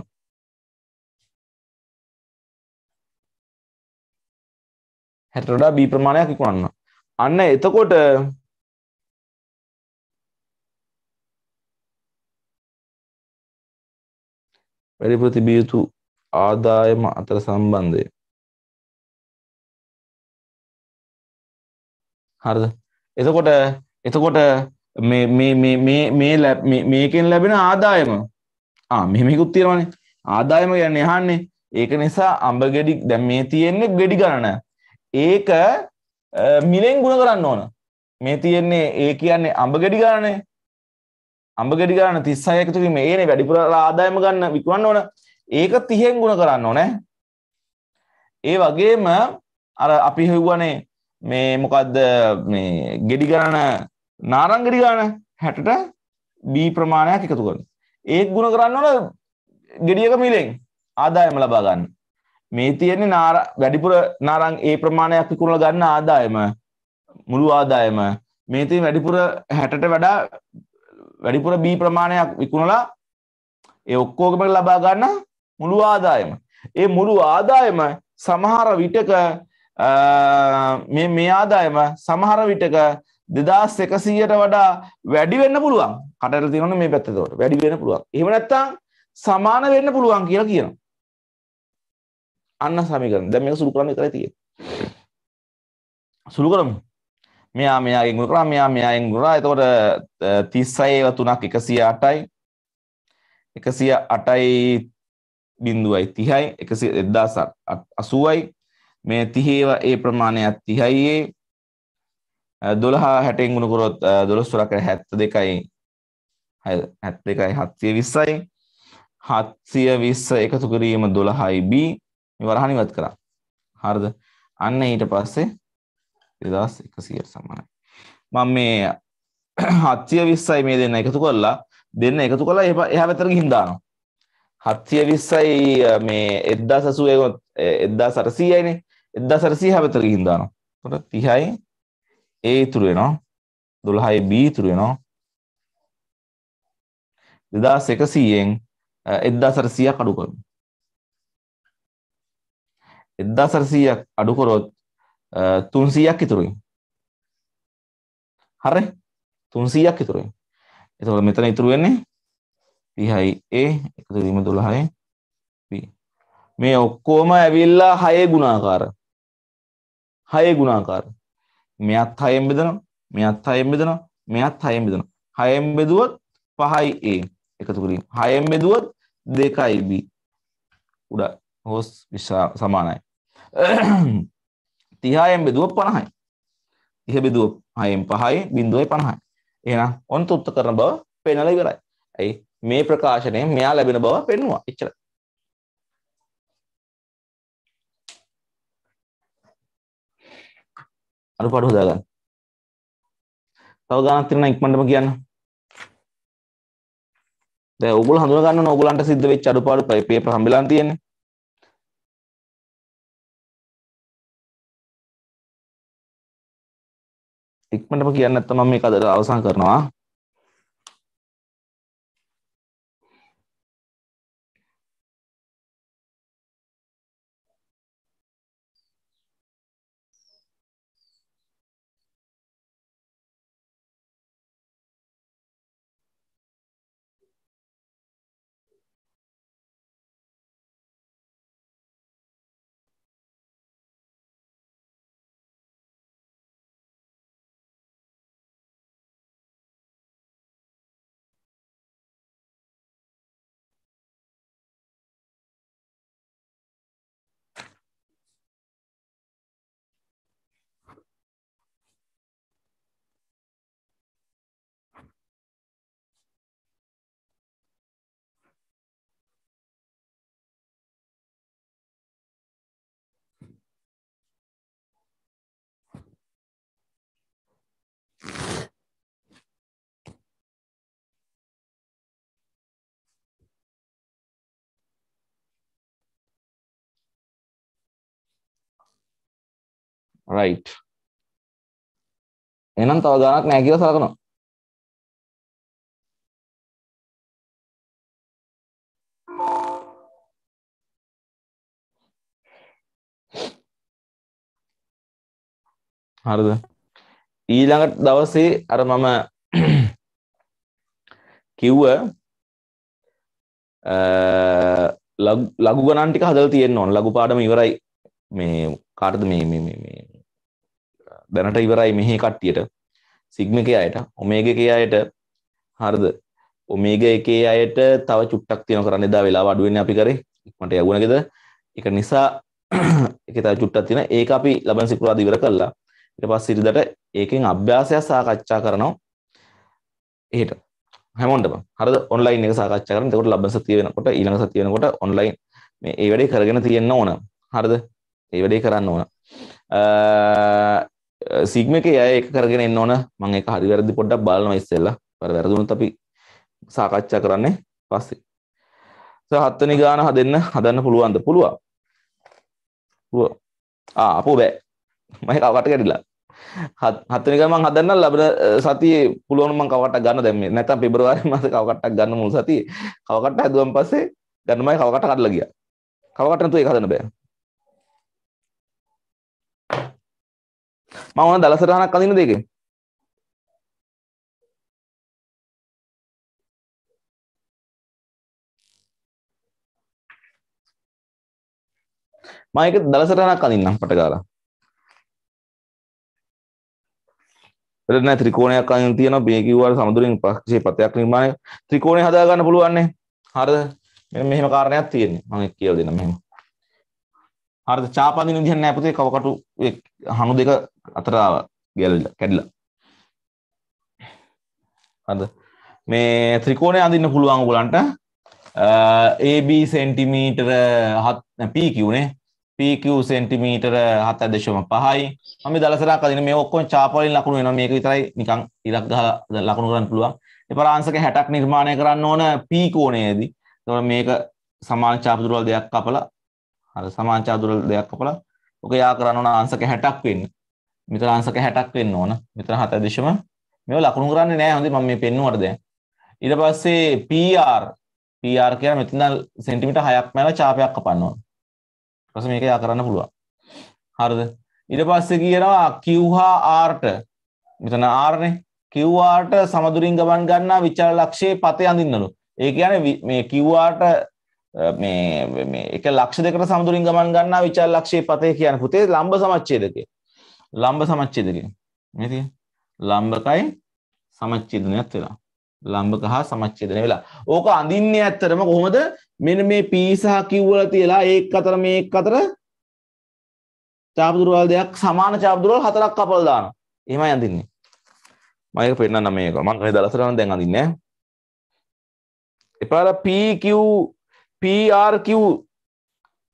හැට වඩා බී ප්‍රමාණයක් විකුණන්න අන්න එතකොට වැඩිපුර තිබිය යුතු ආදායම අතර සම්බන්ධය හරිද එතකොට එතකොට මේ මේ මේ මේ මේ ලැබ් මේකෙන් ලැබෙන ආදායම ආ මෙහෙමකුත් තියෙනවානේ ආදායම කියන්නේ අහන්නේ ඒක නිසා අඹ ගෙඩි දැන් මේ තියෙන්නේ ගෙඩි ගණන ඒක මිලෙන් ගුණ කරන්න ඕන මේ තියෙන්නේ ඒ කියන්නේ අඹ ගෙඩි ගණනේ අඹගෙඩි ගන්න 36 එකතු වීම ඒනේ වැඩිපුර ආදායම ගන්න විකුණන්න ඕන. ඒක 30ෙන් ගුණ කරන්න ඕනේ. ඒ වගේම අර අපි හෙව්වනේ මේ මොකද්ද මේ ගෙඩි ගන්න නාරංගෙඩි ගන්න 60ට B ප්‍රමාණයක් එකතු කරනවා. ඒක ගුණ කරන්න ඕන ගෙඩියක මිලෙන් ආදායම ලබා ගන්න. මේ තියෙන්නේ නාර වැඩිපුර නාරං ඒ ප්‍රමාණයක් විකුණලා ගන්න ආදායම මුළු ආදායම මේ තියෙන වැඩිපුර 60ට වඩා වැඩිපුර බී ප්‍රමාණයක් විකුණලා ඒ ඔක්කෝගම ලබා ගන්න මුළු ආදායම. ඒ මුළු ආදායම සමහර විටක මේ ආදායම සමහර විටක දෙදස් එකසීයට වඩා වැඩි වෙන්න පුළුවන් කටට තිරන මේ පැත්තතවට වැඩි වෙන පුළුවන් එහමනැත්තං සමාන වෙන්න පුළුවන් කියලා කියන අන්න සමිකරන දැම සුරු කරන්න කර තිය සුළු කරමු මෙයා මෙයාගෙන් ගුණ කරා මෙයා මෙයාගෙන් ගුණ කරා එතකොට 36ව 3ක් 108යි 108යි බිඳුවයි 30යි 1080යි මේ 30 ඒ ප්‍රමාණයත් 30යි 12 60ෙන් ගුණ කරොත් 12 සොරක් 72යි 72යි 720යි 720 එකතු කිරීම 12යි b මේ වරහන් ඉවත් කරා හරිද අන්න ඊට පස්සේ දෙදස් එකසියට සමානයි මං මේ හත්තිය විස්සයි මේ දෙන්න එකතු කොල්ලා දෙන්න එකතු කොලා එහ එහ පැතර හින්දානවා හත්තිය විස්සයි මේ එද්දා සසුවකොත් එද්දා සරසීයයිනේ එද්දා සරසී හැපතර හින්දානවා තොට තිහයි ඒ තුරෙනවා දොළහයි බීතුරෙනවා දෙදස් එකසීයෙන් එද්දා සරසීයක් අඩු කරමු එද්දා සරසීයක් අඩුකොරොත් තුන්සීයක් ඉතුරුයි හර තුන්සීයක් ඉතුරුයි එතකොට මෙතන ඉතුරු වෙන්නේ පිහයි ඒ එකතු වීම දොළහයි මේ ඔක්කෝම ඇවිල්ලා හයේ ගුණාකාර හයේ ගුණාකාර මෙයත් හයෙන් බෙදනවා මෙයත් හයෙන් බෙදනවා මෙයත් හයෙන් බෙදනවා හයෙන් බෙදුවොත් පහයි ඒ එකතු කිරීම හයෙන් බෙදුවොත් දෙකයි b උඩ හොස් විශා සමානයි 30න් බෙදුව 50යි. 30 බෙදුව 6න් 5යි 0.50යි. එහෙනම් ඔන්න තුත්ත කරන බව පෙන්වලා ඉවරයි. ඇයි මේ ප්‍රකාශනයෙන් මෙයා ලැබෙන බව පෙන්වුවා. එච්චරයි. අනුපාඩු හොදාගන්න. තව ගණන් තියෙනවා ඉක්මනටම කියන්න. දැන් ඕගොල්ලෝ හඳුනා ගන්න ඕගොල්ලන්ට සිද්ධ වෙච්ච අඩුපාඩු පේපර් හම්බෙලා තියෙන්නේ. ඉක්මටම කියන්න ඇත්ත මම මේ කදර අවසන් කරනවා රයිට් එහෙනම් තව ගානක් නැහැ කියලා සලකනවා හරිද ඊළඟ දවසේ අර මම කිව්ව ලඝු ගණන් ටික හදලා තියෙන්න ඕන ලඝු පාඩම ඉවරයි මේ කාටද මේ මේ මේ දැනට ඉවරයි මෙහි කට්ටියට සිග්මකේ අයට ඔමේගකේ අයට හරිද ඔමේග එකේ අයට තව චුට්ටක් තියෙන කරන්න එදා වෙලා අඩුවෙන් අපි කරේ ඉක්මට යගුණගෙද එක නිසා එක තව චුට්ටක් තියෙන ඒක අපි ලබන සිකුරාද ඉවර කළා ඊට පස්සේ ඉරිදට ඒකෙන් අභ්‍යාසයක් සාකච්ඡා කරනවා එහෙට හැමෝන්ටම හරිද ඔන්ලයින් එක සාකච්ඡා කරන එතකොට ලබන සතිය වෙනකොට ඊළඟ සතිය වෙනකොට ඔන්ලයින් මේ ඒ වැඩේ කරගෙන තියෙන්න ඕන හරිද ඒ වැඩේ කරන්න ඕන සිග්ම එක අය එක කරගෙන එන්න ඕන මං එක හරි වැරදි පොඩ්ඩක් බලනවා ඉස්සෙල්ලා පර වැරදුනොත් අපි සාකච්ඡා කරන්නේ පස්සේ සහ හත්වෙනි ගාන හදන්න හදන්න පුළුවන්ද පුළුවන් පුළුවන් ආ අපෝ බෑ මම කවට කැඩිලා හත්වෙනි ගාන මං හදන්න ලැබෙන සතියේ පුළුවන් මං කවකට ගන්න දැන් මේ නැත්තම් පෙබරවාරි මාසේ කවකටක් ගන්න මුල් සතියේ කවකට හැදුවන් පස්සේ ගන්නමයි කවකට කඩලා ගියා කවකට නැතුව ඒක හදන්න බෑ මම ඕන දලසටහනක් අඳින්න දෙකේ මම ඒක දලසටහනක් අඳින්නම් පටගාලා රෙඩ් නැ ත්‍රිකෝණයක් අඳින්න තියෙනවා මේ කිව්වාට සමදුරින් ප්‍රක්ෂේපතයක් නිර්මාණය ත්‍රිකෝණය හදා ගන්න පුළුවන් නේ හරිද මෙන්න මෙහෙම කාරණයක් තියෙන්නේ මම ඒක කියලා දෙන්නම් මෙහෙම හරිද චාපන්දින විදිහක් නැහැ පුතේ කවකටු හනු දෙක අතර ආවා ගැලවිලා කැඩිලා හරිද මේ ත්‍රිකෝණය අඳින්න පුළුවන් ඔයගලන්ට AB සෙන්ටිමීටර 7 PQ නේ PQ සෙන්ටිමීටර 7.5යි මම දලසරක් අදින මේ ඔක්කොම චාප වලින් ලකුණු වෙනවා මේක විතරයි නිකන් ඉලක්ක ගහලා ලකුණු කරන්න පුළුවන් ඒ පරාංශක 60ක් නිර්මාණය කරන්න ඕන P කෝණයේදී එතකොට මේක සමාන චාප දුරවල් දෙකක් කපලා අර සමාංචාදුර දෙයක් කපලා ඔක යා කරන්න ඕන අංශක 60ක් වෙන්න. මෙතන අංශක 60ක් වෙන්න ඕන. මෙතන 7 දශම මේව ලකුණු කරන්නේ නැහැ. හොඳයි මම මේ පෙන්නුවට දැන්. ඊට පස්සේ PR PR කියලා මෙතන සෙන්ටිමීටර් 6ක් මැල චාපයක් කපන්න ඕන. ඊපස්සේ මේක යා කරන්න පුළුවන්. හරිද? ඊට පස්සේ කියනවා Q හා R ට මෙතන R නේ. Q R ට සමදුරින් ගමන් ගන්නා විචල ලක්ෂයේ පතේ අඳින්නලු. ඒ කියන්නේ මේ Q R ට මේ එක ලක්ෂ දෙකට සමුදුරින් ගමන් ගන්නා විචාර ලක්ෂයේ පතේ කියන පුතේ ලම්බ සමච්ඡේදකේ. ලම්බ සමච්ඡේදකේ. මේ තියෙන. ලම්බකයි සමච්ඡේදනයත් වෙලා. ලම්බක හා සමච්ඡේදනය වෙලා. ඕක අඳින්නේ ඇත්තටම කොහොමද? මෙන්න මේ P සහ Q වල තියලා ඒක අතර මේක අතර චාපදුරවල් දෙයක් සමාන චාපදුරවල් හතරක් කපලා දානවා. එහෙමයි අඳින්නේ. මම ඒක පෙන්නන්න මේක. මම මේ දලසරණ දැන් අඳින්නේ. එපාර PQ PRQ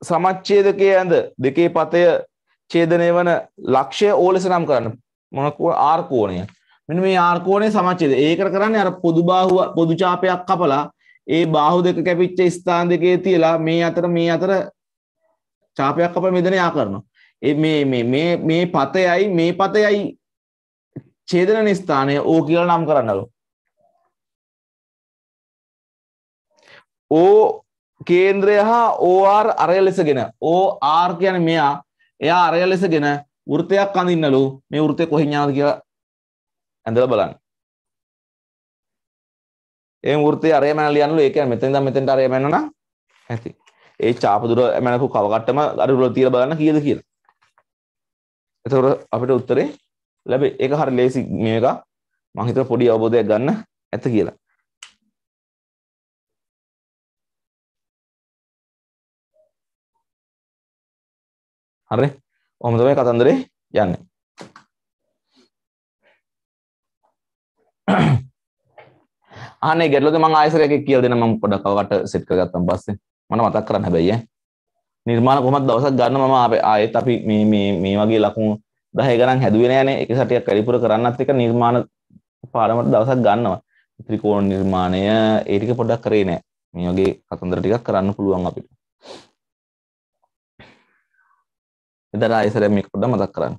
සමච්ඡේදකය ඇඳ දෙකේ පතය ඡේදනය වන ලක්ෂය ඕලෙස නම් කරන්න මොනකුව R කෝණය. මෙන්න මේ R කෝණය සමච්ඡේද. ඒකට කරන්නේ අර පොදු බාහුව පොදු චාපයක් කපලා ඒ බාහුව දෙක කැපිච්ච ස්ථාන දෙකේ තියලා මේ අතර මේ අතර චාපයක් කපලා මෙතන යා කරනවා. ඒ මේ මේ මේ මේ පතයයි මේ පතයයි ඡේදන ස්ථානය ඕ කියලා නම් කරන්නලු. ඕ කේන්ද්‍රය හා ඕR අරය ලෙසගෙන ඕ ආර් කියන මෙයා එයා අරය ලෙසගෙන වෘතයක් අඳින්නලු මේ වෘතය කොහෙන් යනවද කියලා ඇඳලා බලන්න. ඒ වෘතය අරය මැනලා යනලු ඒ කියන්නේ මෙතෙන් ඉඳන් මෙතෙන්ට අරය මැනනවා නම් ඇති. ඒ චාප දුර මැනපු කවකටම අර දුර තියලා බලන්න කීයද කියලා. එතකොට අපිට උත්තරේ ලැබේ. ඒක හරි ලේසි මේක. මම හිතන පොඩි අවබෝධයක් ගන්න ඇත කියලා. හරි ඔහොම තමයි කතන්දරේ යන්නේ අනේ ගැටලුවද මම ආයෙසරයක් කියලා දෙන්න මම පොඩක් අවකට සෙට් කරගත්තන් පස්සේ මම මතක් කරන්න හැබැයි ඈ නිර්මාණ කොහොමද දවසක් ගන්න මම ආයෙත් අපි මේ මේ මේ වගේ ලකුණු 10 ගණන් හැදුවේ නෑනේ එක සැටියක් වැඩිපුර කරන්නත් එක නිර්මාණ පාඩමට දවසක් ගන්නවා ත්‍රිකෝණ නිර්මාණය ඒ ටික පොඩක් කරේ නෑ මේ වගේ කතන්දර ටිකක් කරන්න පුළුවන් අපිට එතර ආයසර මේක පොඩ්ඩ මතක් කරන්න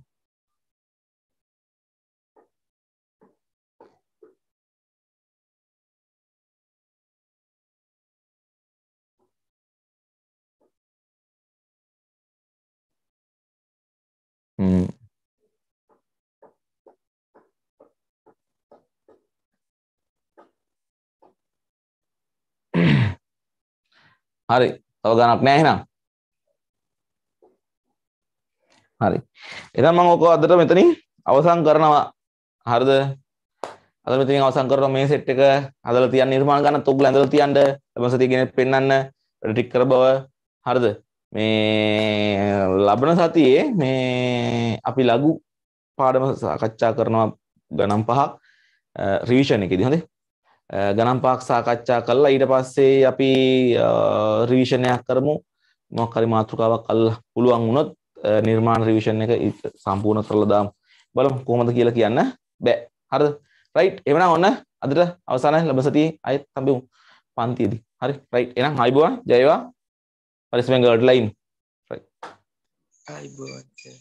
හරි තව ගණක් නෑ එහෙනම් හරි එතම් මං ඕක අදට මෙතනින් අවසන් කරනවා හරිද අද මෙතින් අවසන් කරන මේ සෙට් එක අදලා තියන්න නිර්මාණ ගන්න තුග්ල ඇඳලා තියන්න ලබන සතිය ගෙන පෙන්වන්න ටික් කර බව හරිද මේ ලබන සතියේ මේ අපි ලඝු පාඩම සාකච්ඡා කරනවා ගණන් පහක් රිවිෂන් එකේදී හොඳේ ගණන් පහක් සාකච්ඡා කළා ඊට පස්සේ අපි රිවිෂනයක් කරමු මොකක් හරි මාතෘකාවක් අල්ල පුළුවන් වුණොත් නිර්මාණ රිවිෂන් එක සම්පූර්ණ කරලා දාමු බලමු කොහොමද කියලා කියන්න බෑ හරිද රයිට් එහෙනම් ඔන්න අදට අවසාන ලබසතියේ අයත් හම්බෙමු පන්තියේදී හරි රයිට් එහෙනම් ආයිබෝවන් ජයවා පරිස්සමෙන් ගර්ඩ් ලයින් රයිට් ආයිබෝවන්